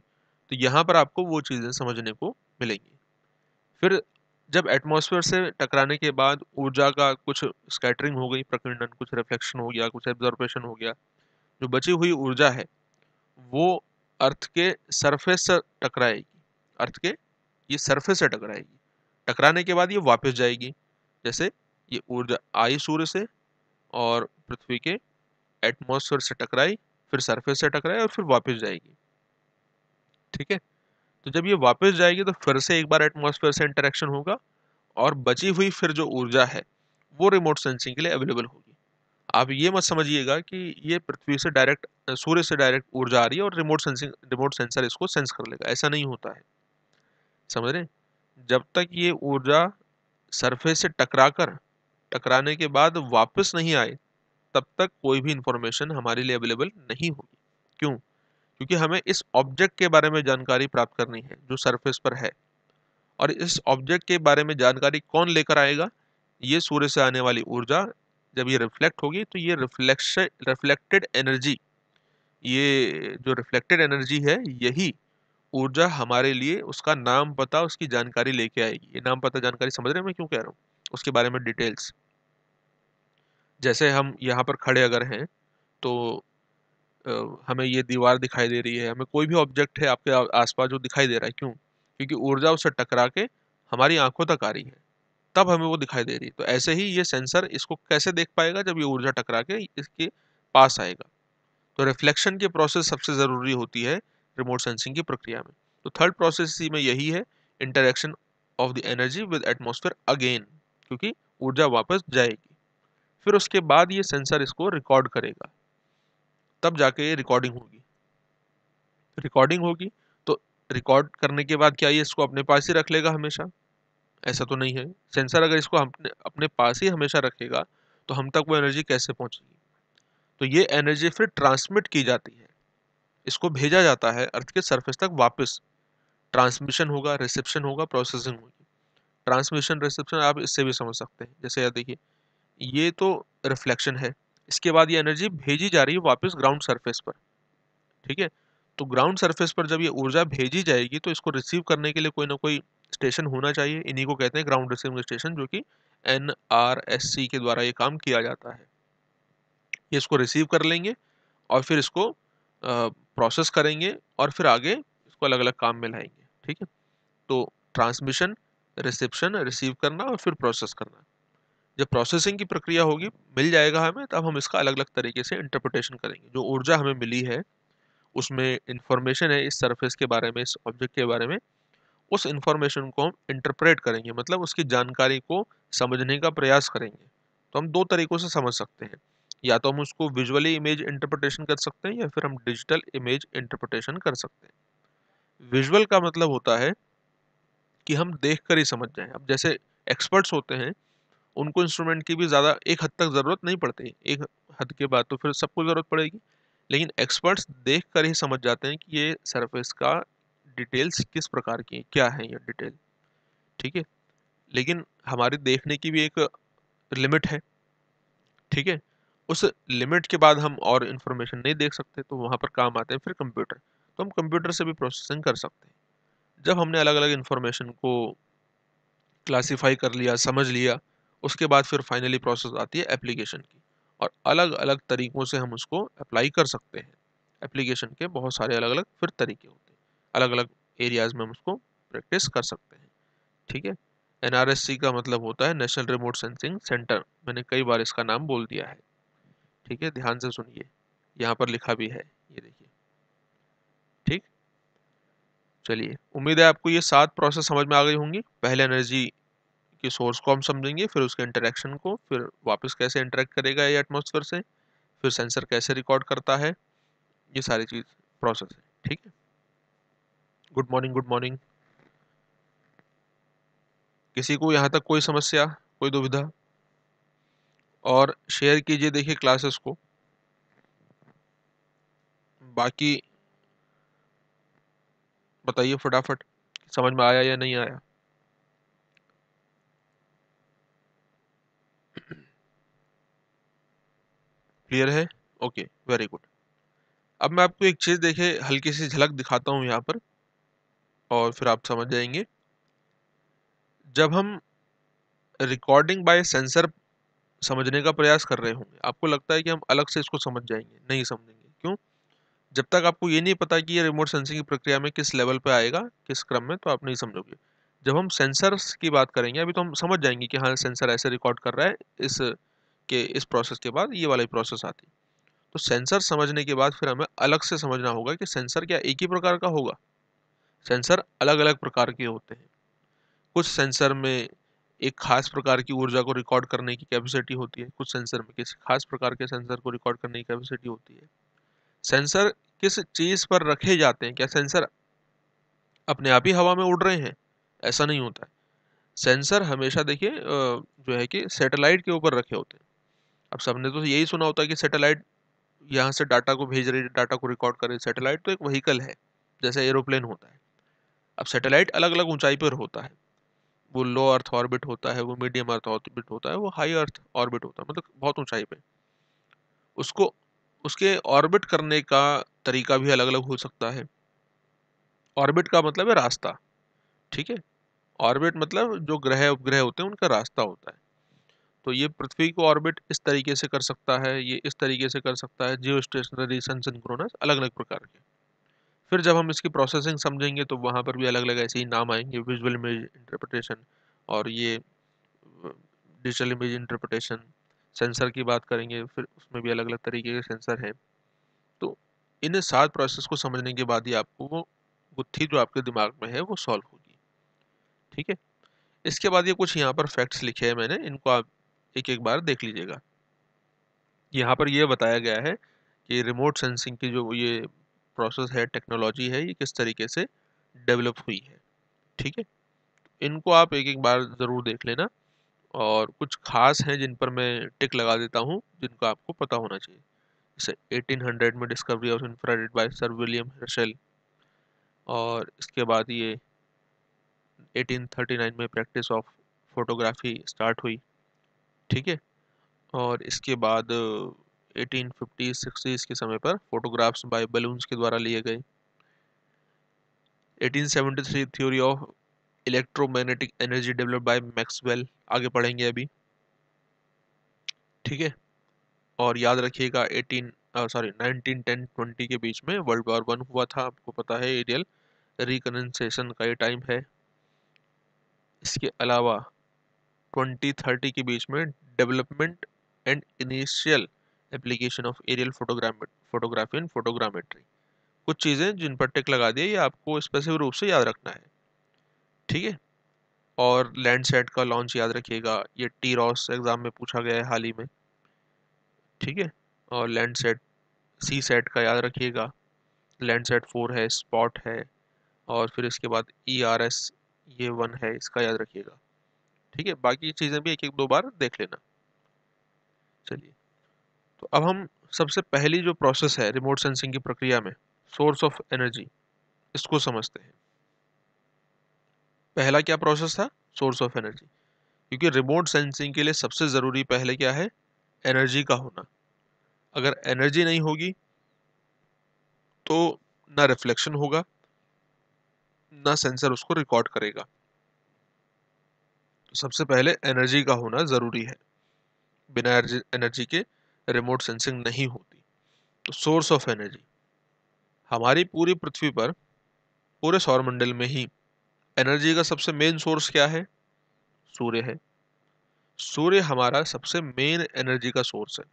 तो यहाँ पर आपको वो चीज़ें समझने को मिलेंगी फिर जब एटमॉस्फेयर से टकराने के बाद ऊर्जा का कुछ स्कैटरिंग हो गई प्रकर्णन कुछ रिफ्लेक्शन हो गया कुछ एब्जॉर्बेशन हो गया जो बची हुई ऊर्जा है वो अर्थ के सरफेस से टकराएगी अर्थ के ये सरफेस से टकराएगी टकराने के बाद ये वापस जाएगी जैसे ये ऊर्जा आई सूर्य से और पृथ्वी के एटमॉस्फेयर से टकराई फिर सरफेस से टकराई और फिर वापस जाएगी ठीक है तो जब ये वापस जाएगी तो फिर से एक बार एटमॉस्फेयर से इंटरेक्शन होगा और बची हुई फिर जो ऊर्जा है वो रिमोट सेंसिंग के लिए अवेलेबल होगी आप ये मत समझिएगा कि ये पृथ्वी से डायरेक्ट सूर्य से डायरेक्ट ऊर्जा आ रही है और रिमोट सेंसिंग रिमोट सेंसर इसको सेंस कर लेगा ऐसा नहीं होता है समझ रहे जब तक ये ऊर्जा सरफेस से टकरा कर टकराने के बाद वापस नहीं आए तब तक कोई भी इंफॉर्मेशन हमारे लिए अवेलेबल नहीं होगी क्यों क्योंकि हमें इस ऑब्जेक्ट के बारे में जानकारी प्राप्त करनी है जो सरफेस पर है और इस ऑब्जेक्ट के बारे में जानकारी कौन लेकर आएगा ये सूर्य से आने वाली ऊर्जा जब ये रिफ्लेक्ट होगी तो ये रिफ्लेक्श रिफ्लेक्टेड एनर्जी ये जो रिफ्लेक्टेड एनर्जी है यही ऊर्जा हमारे लिए उसका नाम पता उसकी जानकारी लेके आएगी ये नाम पता जानकारी समझ रहे हैं मैं क्यों कह रहा हूँ उसके बारे में डिटेल्स जैसे हम यहाँ पर खड़े अगर हैं तो हमें ये दीवार दिखाई दे रही है हमें कोई भी ऑब्जेक्ट है आपके आसपास जो दिखाई दे रहा है क्यों क्योंकि ऊर्जा उससे टकरा के हमारी आंखों तक आ रही है तब हमें वो दिखाई दे रही है तो ऐसे ही ये सेंसर इसको कैसे देख पाएगा जब ये ऊर्जा टकरा के इसके पास आएगा तो रिफ्लेक्शन की प्रोसेस सबसे ज़रूरी होती है रिमोट सेंसिंग की प्रक्रिया में तो थर्ड प्रोसेस में यही है interaction of the energy with atmosphere again क्योंकि ऊर्जा वापस जाएगी फिर उसके बाद ये सेंसर इसको रिकॉर्ड करेगा तब जाके ये रिकॉर्डिंग होगी रिकॉर्डिंग होगी तो रिकॉर्ड करने के बाद क्या ये इसको अपने पास ही रख लेगा हमेशा ऐसा तो नहीं है सेंसर अगर इसको अपने अपने पास ही हमेशा रखेगा तो हम तक वो एनर्जी कैसे पहुंचेगी तो ये एनर्जी फिर ट्रांसमिट की जाती है इसको भेजा जाता है अर्थ के सरफेस तक वापस ट्रांसमिशन होगा रिसेप्शन होगा प्रोसेसिंग होगी ट्रांसमिशन रिसेप्शन आप इससे भी समझ सकते हैं जैसे यार देखिए ये तो रिफ्लेक्शन है इसके बाद ये एनर्जी भेजी जा रही है वापस ग्राउंड सरफेस पर ठीक है तो ग्राउंड सरफेस पर जब ये ऊर्जा भेजी जाएगी तो इसको रिसीव करने के लिए कोई ना कोई स्टेशन होना चाहिए इन्हीं को कहते हैं ग्राउंड रिसीविंग स्टेशन जो कि एन आर एस सी के द्वारा ये काम किया जाता है ये इसको रिसीव कर लेंगे और फिर इसको प्रोसेस करेंगे और फिर आगे इसको अलग अलग काम में लाएंगे ठीक है तो ट्रांसमिशन रिसेप्शन रिसीव करना और फिर प्रोसेस करना जब प्रोसेसिंग की प्रक्रिया होगी मिल जाएगा हमें तब हम इसका अलग अलग तरीके से इंटरप्रटेशन करेंगे जो ऊर्जा हमें मिली है उसमें इंफॉर्मेशन है इस सरफेस के बारे में इस ऑब्जेक्ट के बारे में उस इंफॉर्मेशन को हम इंटरप्रेट करेंगे मतलब उसकी जानकारी को समझने का प्रयास करेंगे तो हम दो तरीक़ों से समझ सकते हैं या तो हम उसको विजुअली इमेज इंटरप्रटेशन कर सकते हैं या फिर हम डिजिटल इमेज इंटरप्रटेशन कर सकते हैं विजुअल का मतलब होता है कि हम देख कर ही समझ जाएं अब जैसे एक्सपर्ट्स होते हैं उनको इंस्ट्रूमेंट की भी ज़्यादा एक हद तक ज़रूरत नहीं पड़ती एक हद के बाद तो फिर सबको ज़रूरत पड़ेगी लेकिन एक्सपर्ट्स देख कर ही समझ जाते हैं कि ये सरफेस का डिटेल्स किस प्रकार की है क्या है ये डिटेल ठीक है लेकिन हमारी देखने की भी एक लिमिट है ठीक है उस लिमिट के बाद हम और इन्फॉर्मेशन नहीं देख सकते तो वहाँ पर काम आते हैं फिर कंप्यूटर तो हम कंप्यूटर से भी प्रोसेसिंग कर सकते हैं जब हमने अलग अलग इन्फॉर्मेशन को क्लासीफाई कर लिया समझ लिया उसके बाद फिर फाइनली प्रोसेस आती है एप्लीकेशन की और अलग अलग तरीक़ों से हम उसको अप्लाई कर सकते हैं एप्लीकेशन के बहुत सारे अलग अलग फिर तरीके होते हैं अलग अलग एरियाज़ में हम उसको प्रैक्टिस कर सकते हैं ठीक है एन का मतलब होता है नेशनल रिमोट सेंसिंग सेंटर मैंने कई बार इसका नाम बोल दिया है ठीक है ध्यान से सुनिए यहाँ पर लिखा भी है ये देखिए ठीक चलिए उम्मीद है आपको ये सात प्रोसेस समझ में आ गई होंगी पहले एनर्जी कि सोर्स को हम समझेंगे फिर उसके इंटरेक्शन को फिर वापस कैसे इंटरेक्ट करेगा ये एटमोसफेयर से फिर सेंसर कैसे रिकॉर्ड करता है ये सारी चीज़ प्रोसेस है ठीक है गुड मॉर्निंग गुड मॉर्निंग किसी को यहाँ तक कोई समस्या कोई दुविधा और शेयर कीजिए देखिए क्लासेस को बाकी बताइए फटाफट समझ में आया या नहीं आया क्लियर है ओके वेरी गुड अब मैं आपको एक चीज़ देखे हल्की सी झलक दिखाता हूँ यहाँ पर और फिर आप समझ जाएंगे जब हम रिकॉर्डिंग बाय सेंसर समझने का प्रयास कर रहे होंगे आपको लगता है कि हम अलग से इसको समझ जाएंगे नहीं समझेंगे क्यों जब तक आपको ये नहीं पता कि ये रिमोट सेंसिंग की प्रक्रिया में किस लेवल पर आएगा किस क्रम में तो आप नहीं समझोगे जब हम सेंसर्स की बात करेंगे अभी तो हम समझ जाएंगे कि हाँ सेंसर ऐसे रिकॉर्ड कर रहा है इस के इस प्रोसेस के बाद ये वाली प्रोसेस आती तो सेंसर समझने के बाद फिर हमें अलग से समझना होगा कि सेंसर क्या एक ही प्रकार का होगा सेंसर अलग अलग प्रकार के होते हैं कुछ सेंसर में एक खास प्रकार की ऊर्जा को रिकॉर्ड करने की कैपेसिटी होती है कुछ सेंसर में किसी खास प्रकार के सेंसर को रिकॉर्ड करने की कैपेसिटी होती है सेंसर किस चीज़ पर रखे जाते हैं क्या सेंसर अपने आप ही हवा में उड़ रहे हैं ऐसा नहीं होता है सेंसर हमेशा देखिए जो है कि सैटेलाइट के ऊपर रखे होते हैं अब सबने तो यही सुना होता है कि सैटेलाइट यहाँ से डाटा को भेज रही है डाटा को रिकॉर्ड कर रही है सैटेलाइट तो एक वहीकल है जैसे एरोप्लेन होता है अब सैटेलाइट अलग अलग ऊंचाई पर होता है वो लो अर्थ ऑर्बिट होता है वो मीडियम अर्थ ऑर्बिट होता है वो हाई अर्थ ऑर्बिट होता है मतलब बहुत ऊंचाई पे उसको उसके ऑर्बिट करने का तरीका भी अलग अलग हो सकता है ऑर्बिट का मतलब है रास्ता ठीक है ऑर्बिट मतलब जो ग्रह उपग्रह होते हैं उनका रास्ता होता है तो ये पृथ्वी को ऑर्बिट इस तरीके से कर सकता है ये इस तरीके से कर सकता है जियो स्टेशनरी सनसिनक्रोनस अलग अलग प्रकार के फिर जब हम इसकी प्रोसेसिंग समझेंगे तो वहाँ पर भी अलग अलग ऐसे ही नाम आएंगे विजुअल इमेज इंटरप्रटेशन और ये डिजिटल इमेज इंटरप्रटेशन सेंसर की बात करेंगे फिर उसमें भी अलग अलग तरीके के सेंसर हैं तो इन सात प्रोसेस को समझने के बाद ही आपको वो गुत्थी जो आपके दिमाग में है वो सॉल्व होगी ठीक है इसके बाद ये कुछ यहाँ पर फैक्ट्स लिखे हैं मैंने इनको आप एक एक बार देख लीजिएगा यहाँ पर यह बताया गया है कि रिमोट सेंसिंग की जो ये प्रोसेस है टेक्नोलॉजी है ये किस तरीके से डेवलप हुई है ठीक है इनको आप एक एक बार ज़रूर देख लेना और कुछ खास हैं जिन पर मैं टिक लगा देता हूँ जिनको आपको पता होना चाहिए जैसे 1800 में discovery of infrared by sir William Herschel और इसके बाद ये 1839 में प्रैक्टिस ऑफ फोटोग्राफी स्टार्ट हुई ठीक है और इसके बाद फिफ्टी uh, 60s के समय पर फोटोग्राफ्स बाय बलून्स के द्वारा लिए गए 1873 theory of electromagnetic energy develop by Maxwell आगे पढ़ेंगे अभी ठीक है और याद रखिएगा 18 सॉरी नाइनटीन टेन ट्वेंटी के बीच में वर्ल्ड वॉर वन हुआ था आपको पता है एरियल रिकनसेशन का ये टाइम है इसके अलावा 2030 के बीच में development and initial application of aerial photography and photogrammetry कुछ चीज़ें जिन पर टिक लगा दिए ये आपको स्पेसिफिक रूप से याद रखना है ठीक है और लैंडसेट का लॉन्च याद रखिएगा ये टी रॉस एग्ज़ाम में पूछा गया है हाल ही में ठीक है और लैंडसेट सी सेट का याद रखिएगा लैंडसेट फोर है स्पॉट है और फिर इसके बाद ई आर एस ये वन है इसका याद रखिएगा ठीक है बाकी चीज़ें भी एक एक दो बार देख लेना चलिए तो अब हम सबसे पहली जो प्रोसेस है रिमोट सेंसिंग की प्रक्रिया में सोर्स ऑफ एनर्जी इसको समझते हैं पहला क्या प्रोसेस था सोर्स ऑफ एनर्जी क्योंकि रिमोट सेंसिंग के लिए सबसे ज़रूरी पहले क्या है एनर्जी का होना अगर एनर्जी नहीं होगी तो ना रिफ्लेक्शन होगा ना सेंसर उसको रिकॉर्ड करेगा सबसे पहले एनर्जी का होना ज़रूरी है बिना एनर्जी के रिमोट सेंसिंग नहीं होती तो सोर्स ऑफ एनर्जी हमारी पूरी पृथ्वी पर पूरे सौरमंडल में ही एनर्जी का सबसे मेन सोर्स क्या है सूर्य है सूर्य हमारा सबसे मेन एनर्जी का सोर्स है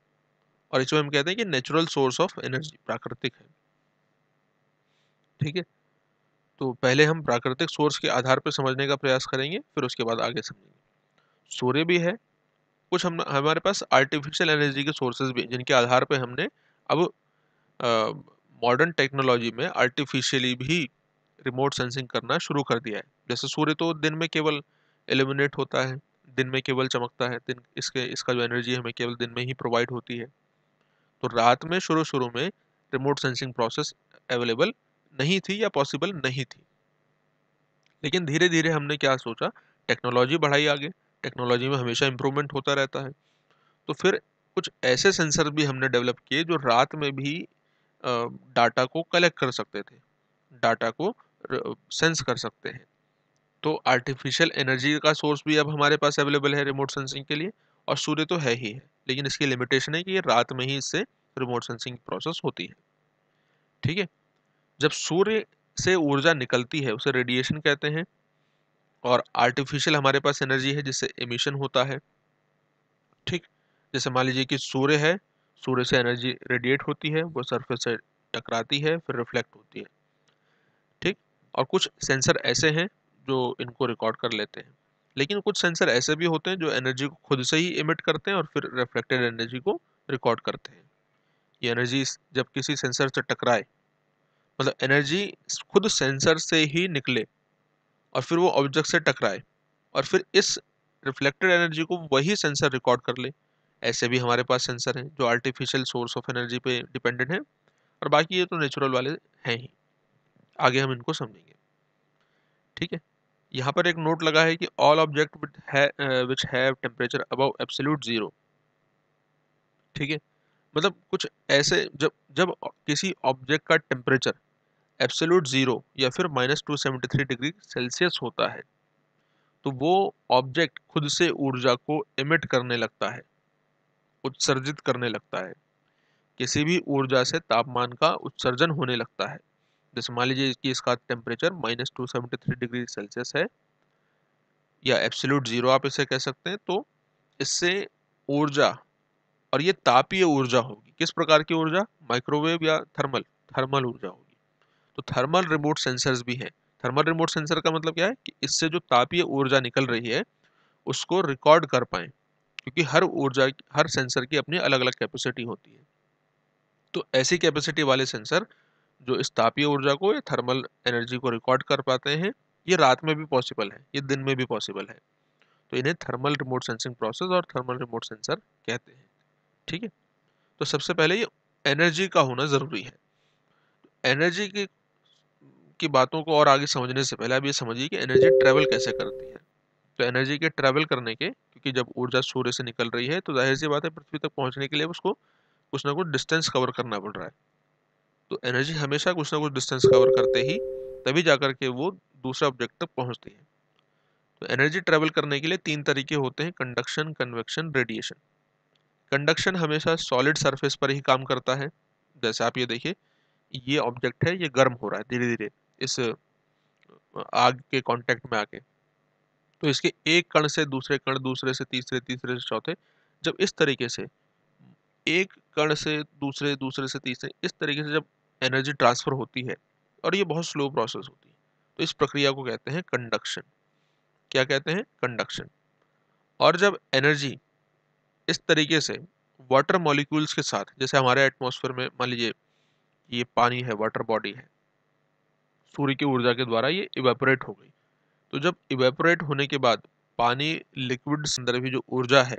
और इसमें हम कहते हैं कि नेचुरल सोर्स ऑफ एनर्जी प्राकृतिक है ठीक है तो पहले हम प्राकृतिक सोर्स के आधार पर समझने का प्रयास करेंगे फिर उसके बाद आगे समझेंगे सूर्य भी है कुछ हम हमारे पास आर्टिफिशियल एनर्जी के सोर्सेज भी जिनके आधार पर हमने अब मॉडर्न टेक्नोलॉजी में आर्टिफिशियली भी रिमोट सेंसिंग करना शुरू कर दिया है जैसे सूर्य तो दिन में केवल एलिमिनेट होता है दिन में केवल चमकता है दिन इसके इसका जो एनर्जी हमें केवल दिन में ही प्रोवाइड होती है तो रात में शुरू शुरू में रिमोट सेंसिंग प्रोसेस अवेलेबल नहीं थी या पॉसिबल नहीं थी लेकिन धीरे धीरे हमने क्या सोचा टेक्नोलॉजी बढ़ाई आगे टेक्नोलॉजी में हमेशा इम्प्रूवमेंट होता रहता है तो फिर कुछ ऐसे सेंसर भी हमने डेवलप किए जो रात में भी डाटा को कलेक्ट कर सकते थे डाटा को सेंस कर सकते हैं तो आर्टिफिशियल एनर्जी का सोर्स भी अब हमारे पास अवेलेबल है रिमोट सेंसिंग के लिए और सूर्य तो है ही है लेकिन इसकी लिमिटेशन है कि रात में ही इससे रिमोट सेंसिंग प्रोसेस होती है ठीक है जब सूर्य से ऊर्जा निकलती है उसे रेडिएशन कहते हैं और आर्टिफिशियल हमारे पास एनर्जी है जिससे एमिशन होता है ठीक जैसे मान लीजिए कि सूर्य है सूर्य से एनर्जी रेडिएट होती है वो सरफेस से टकराती है फिर रिफ्लेक्ट होती है ठीक और कुछ सेंसर ऐसे हैं जो इनको रिकॉर्ड कर लेते हैं लेकिन कुछ सेंसर ऐसे भी होते हैं जो एनर्जी को खुद से ही इमिट करते हैं और फिर रिफ्लेक्टेड एनर्जी को रिकॉर्ड करते हैं ये एनर्जी जब किसी सेंसर से टकराए मतलब एनर्जी खुद सेंसर से ही निकले और फिर वो ऑब्जेक्ट से टकराए और फिर इस रिफ्लेक्टेड एनर्जी को वही सेंसर रिकॉर्ड कर ले ऐसे भी हमारे पास सेंसर हैं जो आर्टिफिशियल सोर्स ऑफ एनर्जी पे डिपेंडेंट हैं और बाकी ये तो नेचुरल वाले हैं ही आगे हम इनको समझेंगे ठीक है यहाँ पर एक नोट लगा है कि all object which have temperature above absolute zero ठीक है मतलब कुछ ऐसे जब जब किसी ऑब्जेक्ट का टेम्परेचर एब्सोलूट ज़ीरो या फिर minus two seventy three degree Celsius होता है तो वो ऑब्जेक्ट खुद से ऊर्जा को इमिट करने लगता है उत्सर्जित करने लगता है किसी भी ऊर्जा से तापमान का उत्सर्जन होने लगता है जैसे मान लीजिए कि इसका temperature minus two seventy three degree Celsius है या एब्सोल्यूट ज़ीरो आप इसे कह सकते हैं तो इससे ऊर्जा और ये तापीय ऊर्जा होगी किस प्रकार की ऊर्जा माइक्रोवेव या थर्मल थर्मल ऊर्जा होगी तो थर्मल रिमोट सेंसर्स भी हैं थर्मल रिमोट सेंसर का मतलब क्या है कि इससे जो तापीय ऊर्जा निकल रही है उसको रिकॉर्ड कर पाएँ क्योंकि हर ऊर्जा हर सेंसर की अपनी अलग अलग कैपेसिटी होती है तो ऐसी कैपेसिटी वाले सेंसर जो इस तापीय ऊर्जा को या थर्मल एनर्जी को रिकॉर्ड कर पाते हैं ये रात में भी पॉसिबल है ये दिन में भी पॉसिबल है तो इन्हें थर्मल रिमोट सेंसिंग प्रोसेस और थर्मल रिमोट सेंसर कहते हैं ठीक है तो सबसे पहले ये एनर्जी का होना ज़रूरी है एनर्जी की की बातों को और आगे समझने से पहले आप ये समझिए कि एनर्जी ट्रैवल कैसे करती है तो एनर्जी के ट्रैवल करने के क्योंकि जब ऊर्जा सूर्य से निकल रही है तो जाहिर सी बात है पृथ्वी तक पहुंचने के लिए उसको कुछ ना कुछ डिस्टेंस कवर करना पड़ रहा है तो एनर्जी हमेशा कुछ ना कुछ डिस्टेंस कवर करते ही तभी जा के वो दूसरा ऑब्जेक्ट तक पहुँचती है तो एनर्जी ट्रैवल करने के लिए तीन तरीके होते हैं कंडक्शन कन्वेक्शन रेडिएशन कंडक्शन हमेशा सॉलिड सरफेस पर ही काम करता है जैसे आप ये देखिए ये ऑब्जेक्ट है ये गर्म हो रहा है धीरे धीरे इस आग के कांटेक्ट में आके तो इसके एक कण से दूसरे कण दूसरे से तीसरे तीसरे से चौथे जब इस तरीके से एक कण से दूसरे दूसरे से तीसरे इस तरीके से जब एनर्जी ट्रांसफर होती है और ये बहुत स्लो प्रोसेस होती है तो इस प्रक्रिया को कहते हैं कंडक्शन क्या कहते हैं कंडक्शन और जब एनर्जी इस तरीके से वाटर मॉलिक्यूल्स के साथ जैसे हमारे एटमॉस्फेयर में मान लीजिए ये पानी है वाटर बॉडी है सूर्य की ऊर्जा के द्वारा ये इवेपोरेट हो गई तो जब इवेपोरेट होने के बाद पानी लिक्विड अंदर भी जो ऊर्जा है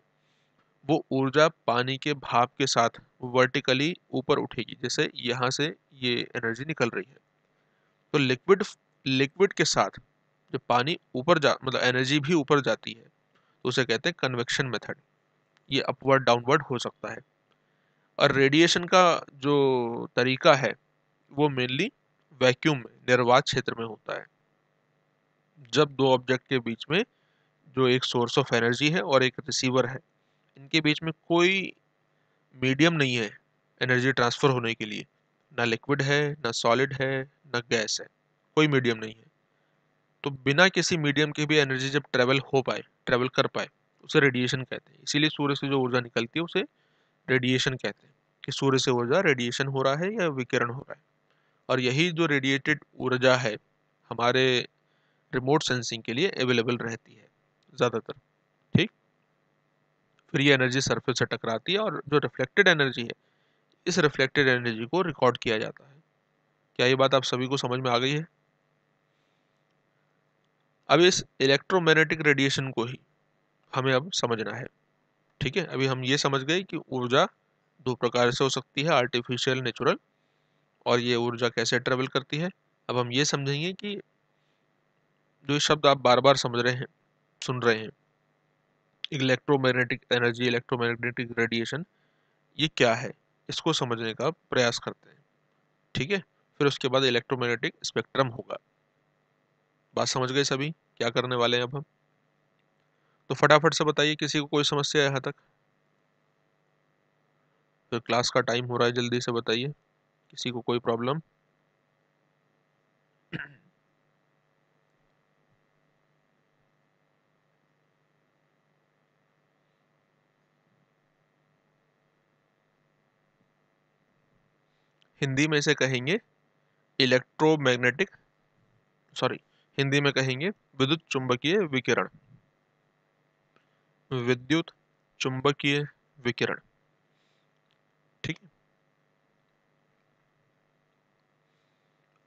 वो ऊर्जा पानी के भाप के साथ वर्टिकली ऊपर उठेगी जैसे यहाँ से ये एनर्जी निकल रही है तो लिक्विड लिक्विड के साथ जब पानी ऊपर जा मतलब एनर्जी भी ऊपर जाती है तो उसे कहते हैं कन्वेक्शन मेथड ये अपवर्ड डाउनवर्ड हो सकता है और रेडिएशन का जो तरीका है वो मेनली वैक्यूम में निर्वात क्षेत्र में होता है जब दो ऑब्जेक्ट के बीच में जो एक सोर्स ऑफ एनर्जी है और एक रिसीवर है इनके बीच में कोई मीडियम नहीं है एनर्जी ट्रांसफ़र होने के लिए ना लिक्विड है ना सॉलिड है ना गैस है कोई मीडियम नहीं है तो बिना किसी मीडियम के भी एनर्जी जब ट्रैवल हो पाए ट्रैवल कर पाए उसे रेडिएशन कहते हैं इसीलिए सूर्य से जो ऊर्जा निकलती है उसे रेडिएशन कहते हैं कि सूर्य से ऊर्जा रेडिएशन हो रहा है या विकिरण हो रहा है और यही जो रेडिएटेड ऊर्जा है हमारे रिमोट सेंसिंग के लिए अवेलेबल रहती है ज़्यादातर ठीक फिर ये एनर्जी सरफेस से टकराती है और जो रिफ्लेक्टेड एनर्जी है इस रिफ्लेक्टेड एनर्जी को रिकॉर्ड किया जाता है क्या ये बात आप सभी को समझ में आ गई है अब इस इलेक्ट्रोमैग्नेटिक रेडिएशन को ही हमें अब समझना है ठीक है अभी हम ये समझ गए कि ऊर्जा दो प्रकार से हो सकती है आर्टिफिशियल नेचुरल और ये ऊर्जा कैसे ट्रेवल करती है अब हम ये समझेंगे कि जो शब्द आप बार बार समझ रहे हैं सुन रहे हैं इलेक्ट्रोमैग्नेटिक एनर्जी इलेक्ट्रोमैग्नेटिक रेडिएशन ये क्या है इसको समझने का प्रयास करते हैं ठीक है फिर उसके बाद इलेक्ट्रोमैग्नेटिक स्पेक्ट्रम होगा बात समझ गए सभी क्या करने वाले हैं अब हम तो फटाफट से बताइए किसी को कोई समस्या है यहाँ तक फिर क्लास का टाइम हो रहा है जल्दी से बताइए किसी को कोई प्रॉब्लम हिंदी में इसे कहेंगे इलेक्ट्रोमैग्नेटिक सॉरी हिंदी में कहेंगे विद्युत चुंबकीय विकिरण विद्युत चुंबकीय विकिरण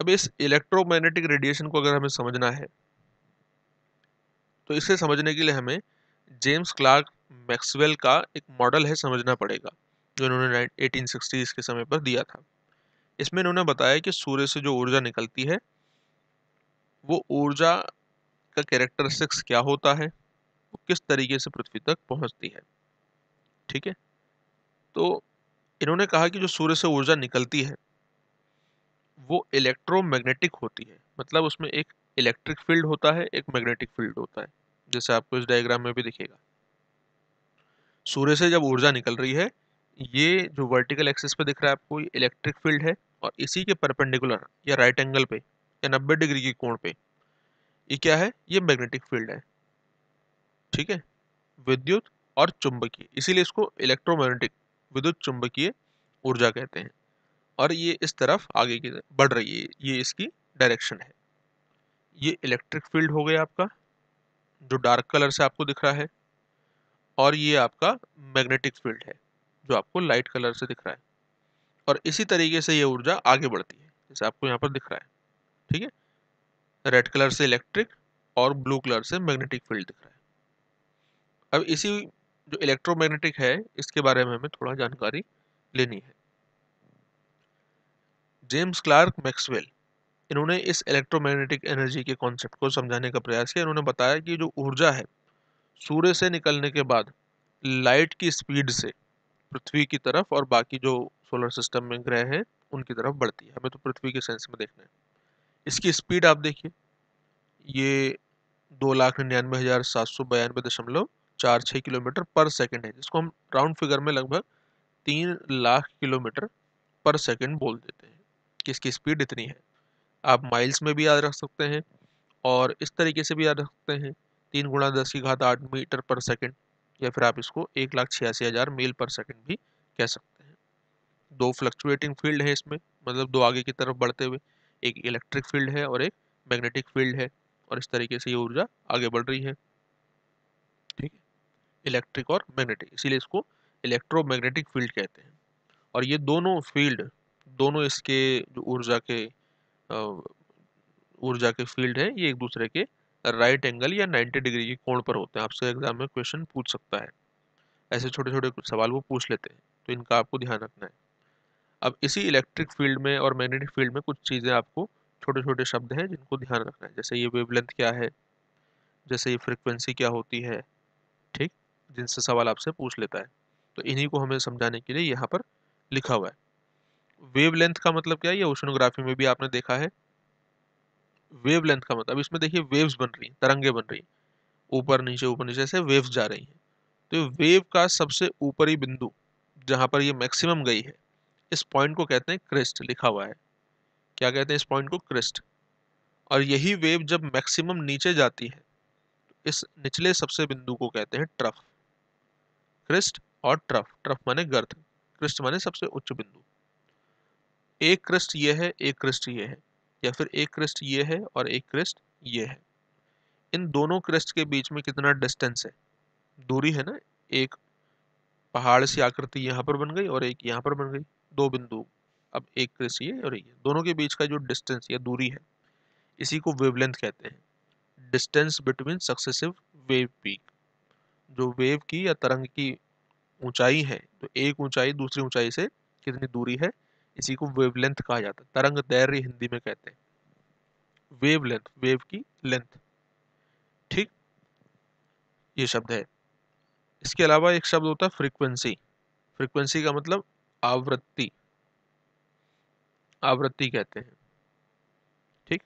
अब इस इलेक्ट्रोमैग्नेटिक रेडिएशन को अगर हमें समझना है तो इसे समझने के लिए हमें जेम्स क्लार्क मैक्सवेल का एक मॉडल है समझना पड़ेगा जो इन्होंने 1860s के समय पर दिया था इसमें इन्होंने बताया कि सूर्य से जो ऊर्जा निकलती है वो ऊर्जा का कैरेक्टरिस्टिक्स क्या होता है वो किस तरीके से पृथ्वी तक पहुंचती है ठीक है तो इन्होंने कहा कि जो सूर्य से ऊर्जा निकलती है वो इलेक्ट्रोमैग्नेटिक होती है मतलब उसमें एक इलेक्ट्रिक फील्ड होता है एक मैग्नेटिक फील्ड होता है जैसे आपको इस डायग्राम में भी दिखेगा सूर्य से जब ऊर्जा निकल रही है ये जो वर्टिकल एक्सिस पे दिख रहा है आपको ये इलेक्ट्रिक फील्ड है और इसी के परपेंडिकुलर या राइट एंगल पे या नब्बे डिग्री के कोण पे ये क्या है ये मैग्नेटिक फील्ड है ठीक है विद्युत और चुंबकीय इसीलिए इसको इलेक्ट्रोमैग्नेटिक विद्युत चुंबकीय ऊर्जा कहते हैं और ये इस तरफ आगे की बढ़ रही है ये इसकी डायरेक्शन है ये इलेक्ट्रिक फील्ड हो गया आपका जो डार्क कलर से आपको दिख रहा है और ये आपका मैग्नेटिक फील्ड है जो आपको लाइट कलर से दिख रहा है और इसी तरीके से ये ऊर्जा आगे बढ़ती है जैसे आपको यहाँ पर दिख रहा है ठीक है रेड कलर से इलेक्ट्रिक और ब्लू कलर से मैग्नेटिक फील्ड दिख रहा है अब इसी जो इलेक्ट्रोमैग्नेटिक है इसके बारे में हमें थोड़ा जानकारी लेनी है जेम्स क्लार्क मैक्सवेल इन्होंने इस इलेक्ट्रोमैग्नेटिक एनर्जी के कॉन्सेप्ट को समझाने का प्रयास किया इन्होंने बताया कि जो ऊर्जा है सूर्य से निकलने के बाद लाइट की स्पीड से पृथ्वी की तरफ और बाकी जो सोलर सिस्टम में ग्रह हैं उनकी तरफ बढ़ती है हमें तो पृथ्वी के सेंस में देखना है इसकी स्पीड आप देखिए ये दो लाख निन्यानवे हज़ार सात सौ बयानवे दशमलव चार छः किलोमीटर पर सेकंड है जिसको हम राउंड फिगर में लगभग तीन लाख किलोमीटर पर सेकंड बोल देते हैं कि इसकी स्पीड इतनी है आप माइल्स में भी याद रख सकते हैं और इस तरीके से भी याद रख सकते हैं तीन गुणा दस की घात आठ मीटर पर सेकेंड या फिर आप इसको एक लाख छियासी हज़ार मील पर सेकेंड भी कह सकते हैं दो फ्लक्चुएटिंग फील्ड है इसमें मतलब दो आगे की तरफ बढ़ते हुए एक इलेक्ट्रिक फील्ड है और एक मैग्नेटिक फील्ड है और इस तरीके से ये ऊर्जा आगे बढ़ रही है ठीक है इलेक्ट्रिक और मैग्नेटिक इसीलिए इसको इलेक्ट्रोमैग्नेटिक फील्ड कहते हैं और ये दोनों फील्ड दोनों इसके जो ऊर्जा के ऊर्जा के फील्ड हैं ये एक दूसरे के राइट एंगल या 90 डिग्री के कोण पर होते हैं आपसे एग्जाम में क्वेश्चन पूछ सकता है ऐसे छोटे छोटे सवाल वो पूछ लेते हैं तो इनका आपको ध्यान रखना है अब इसी इलेक्ट्रिक फील्ड में और मैग्नेटिक फील्ड में कुछ चीज़ें आपको छोटे छोटे शब्द हैं जिनको ध्यान रखना है जैसे ये वेवलेंथ क्या है जैसे ये फ्रिक्वेंसी क्या होती है ठीक जिनसे सवाल आपसे पूछ लेता है तो इन्हीं को हमें समझाने के लिए यहाँ पर लिखा हुआ है वेवलेंथ का मतलब क्या है ये ओशनोग्राफी में भी आपने देखा है वेवलेंथ का मतलब इसमें देखिए वेव्स बन रही हैं तरंगे बन रही हैं ऊपर नीचे ऊपर नीचे से वेव्स जा रही हैं तो वेव का सबसे ऊपरी बिंदु जहाँ पर ये मैक्सिमम गई है इस पॉइंट को कहते हैं क्रिस्ट लिखा हुआ है क्या कहते हैं इस पॉइंट को क्रिस्ट और यही वेव जब मैक्सिमम नीचे जाती है तो इस निचले सबसे बिंदु को कहते हैं ट्रफ क्रिस्ट और ट्रफ ट्रफ माने गर्थ क्रिस्ट माने सबसे उच्च बिंदु एक क्रिस्ट ये है एक क्रिस्ट ये है या फिर एक क्रिस्ट ये है और एक क्रिस्ट ये है इन दोनों क्रिस्ट के बीच में कितना डिस्टेंस है दूरी है ना एक पहाड़ सी आकृति यहाँ पर बन गई और एक यहाँ पर बन गई दो बिंदु अब एक क्रिस्ट ये और ये दोनों के बीच का जो डिस्टेंस या दूरी है इसी को वेवलेंथ कहते हैं distance between successive wave peak जो वेव की या तरंग की ऊंचाई है तो एक ऊंचाई दूसरी ऊंचाई से कितनी दूरी है इसी को वेवलेंथ कहा जाता है तरंग दैर्य हिंदी में कहते हैं वेवलेंथ वेव की लेंथ ठीक ये शब्द है इसके अलावा एक शब्द होता है फ्रीक्वेंसी फ्रीक्वेंसी का मतलब आवृत्ति आवृत्ति कहते हैं ठीक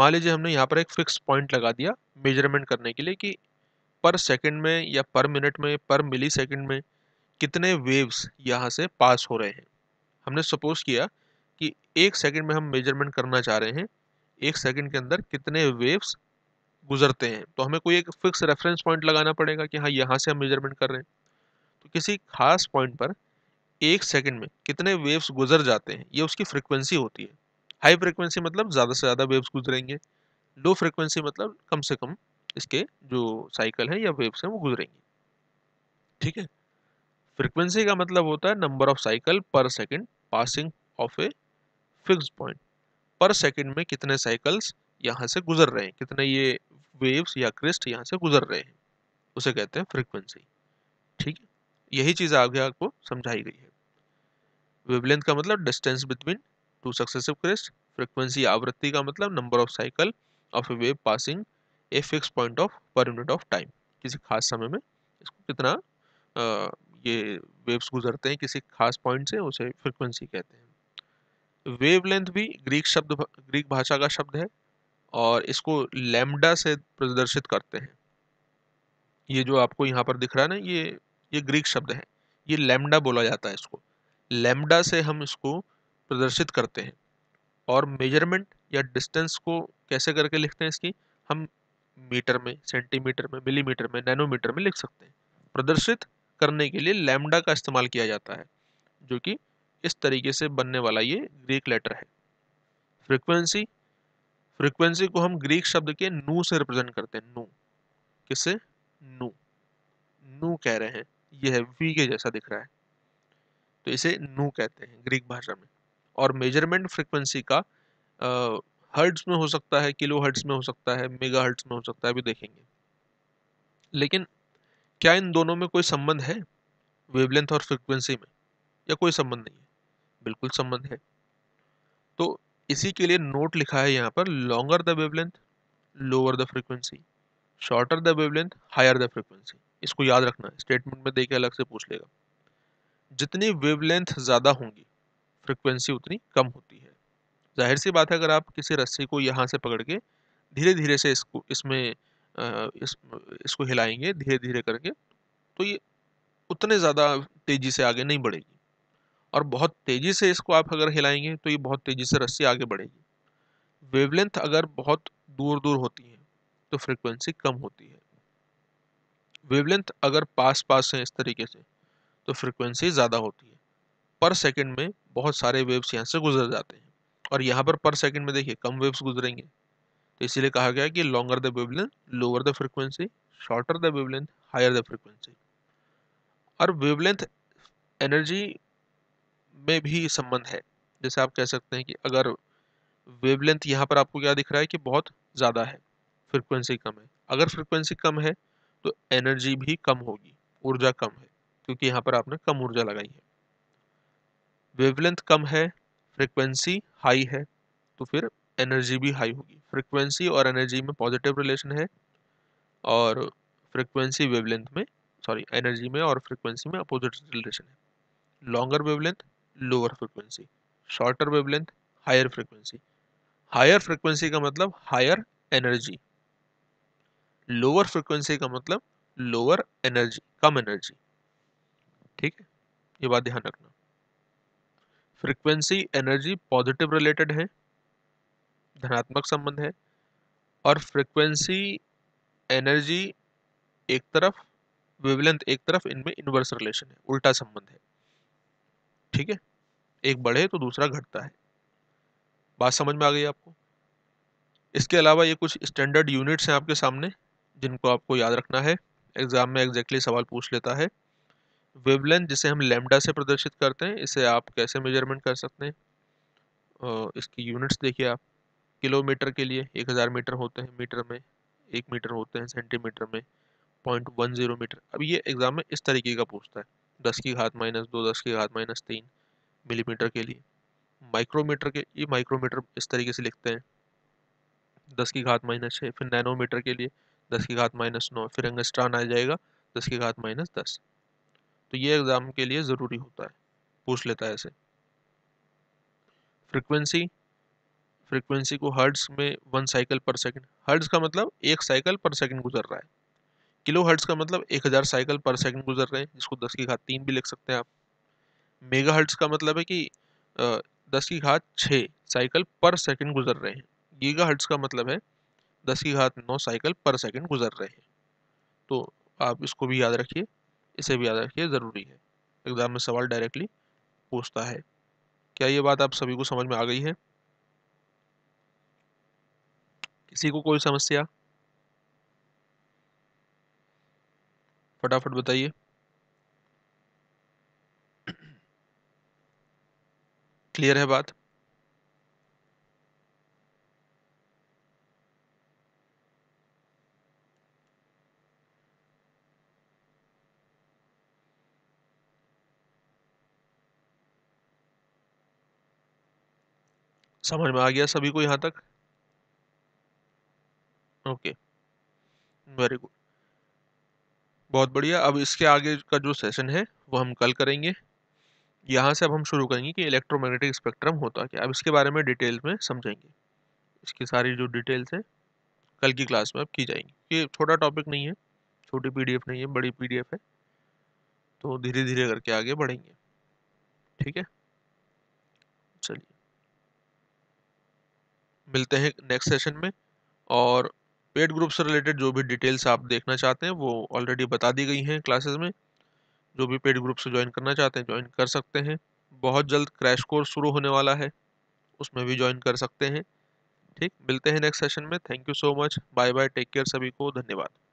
मान लीजिए हमने यहाँ पर एक फिक्स पॉइंट लगा दिया मेजरमेंट करने के लिए कि पर सेकंड में या पर मिनट में पर मिली सेकंड में कितने वेव्स यहाँ से पास हो रहे हैं हमने सपोज किया कि एक सेकंड में हम मेजरमेंट करना चाह रहे हैं एक सेकंड के अंदर कितने वेव्स गुजरते हैं तो हमें कोई एक फिक्स रेफरेंस पॉइंट लगाना पड़ेगा कि हाँ यहाँ से हम मेजरमेंट कर रहे हैं तो किसी खास पॉइंट पर एक सेकंड में कितने वेव्स गुजर जाते हैं ये उसकी फ्रिक्वेंसी होती है हाई फ्रिक्वेंसी मतलब ज़्यादा से ज़्यादा वेव्स गुजरेंगे लो फ्रिक्वेंसी मतलब कम से कम इसके जो साइकिल हैं या वेव्स हैं वो गुजरेंगे ठीक है फ्रिक्वेंसी का मतलब होता है number of cycle per second passing of a fix point per second में कितने साइकिल्स यहाँ से गुजर रहे हैं कितने ये वेव्स या क्रिस्ट यहाँ से गुजर रहे हैं उसे कहते हैं फ्रिक्वेंसी ठीक है यही चीज़ आगे आपको समझाई गई है वेवलेंथ का मतलब distance between two successive crest frequency आवृत्ति का मतलब number of cycle of a wave passing a fix point of per unit of time किसी खास समय में इसको कितना ये वेव्स गुजरते हैं किसी खास पॉइंट से उसे फ्रिक्वेंसी कहते हैं वेवलेंथ भी ग्रीक शब्द ग्रीक भाषा का शब्द है और इसको लेमडा से प्रदर्शित करते हैं ये जो आपको यहाँ पर दिख रहा है ना ये ये ग्रीक शब्द है ये लेमडा बोला जाता है इसको लेमडा से हम इसको प्रदर्शित करते हैं और मेजरमेंट या डिस्टेंस को कैसे करके लिखते हैं इसकी हम मीटर में सेंटीमीटर में मिलीमीटर में नैनोमीटर में लिख सकते हैं प्रदर्शित करने के लिए लैमडा का इस्तेमाल किया जाता है जो कि इस तरीके से बनने वाला ये ग्रीक लेटर है फ्रीक्वेंसी फ्रीक्वेंसी को हम ग्रीक शब्द के नू से रिप्रेजेंट करते हैं नू किसे नू नू कह रहे हैं यह है वी के जैसा दिख रहा है तो इसे नू कहते हैं ग्रीक भाषा में और मेजरमेंट फ्रीक्वेंसी का हर्ट्स में हो सकता है किलो हर्ट्स में हो सकता है मेगा हर्ट्स में हो सकता है भी देखेंगे लेकिन क्या इन दोनों में कोई संबंध है वेवलेंथ और फ्रिक्वेंसी में या कोई संबंध नहीं है बिल्कुल संबंध है तो इसी के लिए नोट लिखा है यहाँ पर longer the wavelength lower the frequency shorter the wavelength higher the frequency इसको याद रखना है स्टेटमेंट में देखे अलग से पूछ लेगा जितनी वेवलेंथ ज़्यादा होंगी फ्रिक्वेंसी उतनी कम होती है जाहिर सी बात है अगर आप किसी रस्सी को यहाँ से पकड़ के धीरे धीरे से इसको इसमें इस इसको हिलाएंगे धीरे धीरे करके तो ये उतने ज़्यादा तेज़ी से आगे नहीं बढ़ेगी और बहुत तेज़ी से इसको आप अगर हिलाएंगे तो ये बहुत तेज़ी से रस्सी आगे बढ़ेगी वेवलेंथ अगर बहुत दूर दूर होती है तो फ्रिक्वेंसी कम होती है वेवलेंथ अगर पास पास हैं इस तरीके से तो फ्रिक्वेंसी ज़्यादा होती है पर सेकंड में बहुत सारे वेव्स यहाँ से गुजर जाते हैं और यहाँ पर पर सेकंड में देखिए कम वेव्स गुजरेंगे तो इसीलिए कहा गया कि longer the wavelength lower the frequency shorter the wavelength higher the frequency और वेवलेंथ एनर्जी में भी संबंध है जैसे आप कह सकते हैं कि अगर वेवलेंथ यहाँ पर आपको क्या दिख रहा है कि बहुत ज़्यादा है फ्रिक्वेंसी कम है अगर फ्रिक्वेंसी कम है तो एनर्जी भी कम होगी ऊर्जा कम है क्योंकि यहाँ पर आपने कम ऊर्जा लगाई है वेवलेंथ कम है फ्रीक्वेंसी हाई है तो फिर एनर्जी भी हाई होगी फ्रिक्वेंसी और एनर्जी में पॉजिटिव रिलेशन है और फ्रिक्वेंसी वेवलेंथ में सॉरी एनर्जी में और फ्रिक्वेंसी में अपोजिट रिलेशन है longer wavelength lower frequency shorter wavelength higher frequency higher frequency का मतलब हायर एनर्जी लोअर फ्रिक्वेंसी का मतलब लोअर एनर्जी कम एनर्जी ठीक है ये बात ध्यान रखना फ्रिक्वेंसी एनर्जी पॉजिटिव रिलेटेड है धनात्मक संबंध है और फ्रीक्वेंसी एनर्जी एक तरफ वेवलेंथ एक तरफ इनमें इनवर्स रिलेशन है उल्टा संबंध है ठीक है एक बढ़े तो दूसरा घटता है बात समझ में आ गई आपको इसके अलावा ये कुछ स्टैंडर्ड यूनिट्स हैं आपके सामने जिनको आपको याद रखना है एग्जाम में एग्जैक्टली exactly सवाल पूछ लेता है वेवलेंथ जिसे हम लेमडा से प्रदर्शित करते हैं इसे आप कैसे मेजरमेंट कर सकते हैं इसकी यूनिट्स देखिए आप किलोमीटर के लिए एक हज़ार मीटर होते हैं मीटर में एक मीटर होते हैं सेंटीमीटर में पॉइंट वन जीरो मीटर अब ये एग्ज़ाम में इस तरीके का पूछता है दस की घात माइनस दो दस की घात माइनस तीन मिलीमीटर के लिए माइक्रोमीटर के ये माइक्रोमीटर इस तरीके से लिखते हैं दस की घात माइनस छः फिर नैनोमीटर के लिए दस की घात माइनस नौ फिर एंगस्ट्रान आ जाएगा दस की घात माइनस दस तो ये एग्ज़ाम के लिए ज़रूरी होता है पूछ लेता है ऐसे फ्रिक्वेंसी फ्रिक्वेंसी को हर्ट्स में one cycle per second hertz का मतलब एक साइकिल पर सेकंड गुजर रहा है किलो हर्ट्स का मतलब एक हज़ार साइकिल पर सेकंड गुजर रहे हैं जिसको दस की घात तीन भी लिख सकते हैं आप मेगा हर्ट्स का मतलब है कि दस की घात छः साइकिल पर सेकंड गुजर रहे हैं गीगा हर्ट्स का मतलब है दस की घात नौ साइकिल पर सेकंड गुजर रहे हैं तो आप इसको भी याद रखिए इसे भी याद रखिए ज़रूरी है एग्ज़ाम में सवाल डायरेक्टली पूछता है क्या ये बात आप सभी को समझ में आ गई है किसी को कोई समस्या फटाफट बताइए क्लियर है बात समझ में आ गया सभी को यहाँ तक ओके वेरी गुड बहुत बढ़िया अब इसके आगे का जो सेशन है वो हम कल करेंगे यहाँ से अब हम शुरू करेंगे कि इलेक्ट्रोमैग्नेटिक स्पेक्ट्रम होता क्या अब इसके बारे में डिटेल में समझेंगे इसकी सारी जो डिटेल्स हैं कल की क्लास में अब की जाएंगी ये छोटा टॉपिक नहीं है छोटी पीडीएफ नहीं है बड़ी पीडीएफ है तो धीरे धीरे करके आगे बढ़ेंगे ठीक है चलिए मिलते हैं नेक्स्ट सेशन में और पेड ग्रुप से रिलेटेड जो भी डिटेल्स आप देखना चाहते हैं वो ऑलरेडी बता दी गई हैं क्लासेस में जो भी पेड ग्रुप से ज्वाइन करना चाहते हैं ज्वाइन कर सकते हैं बहुत जल्द क्रैश कोर्स शुरू होने वाला है उसमें भी ज्वाइन कर सकते हैं ठीक मिलते हैं नेक्स्ट सेशन में thank you so much bye bye take care सभी को धन्यवाद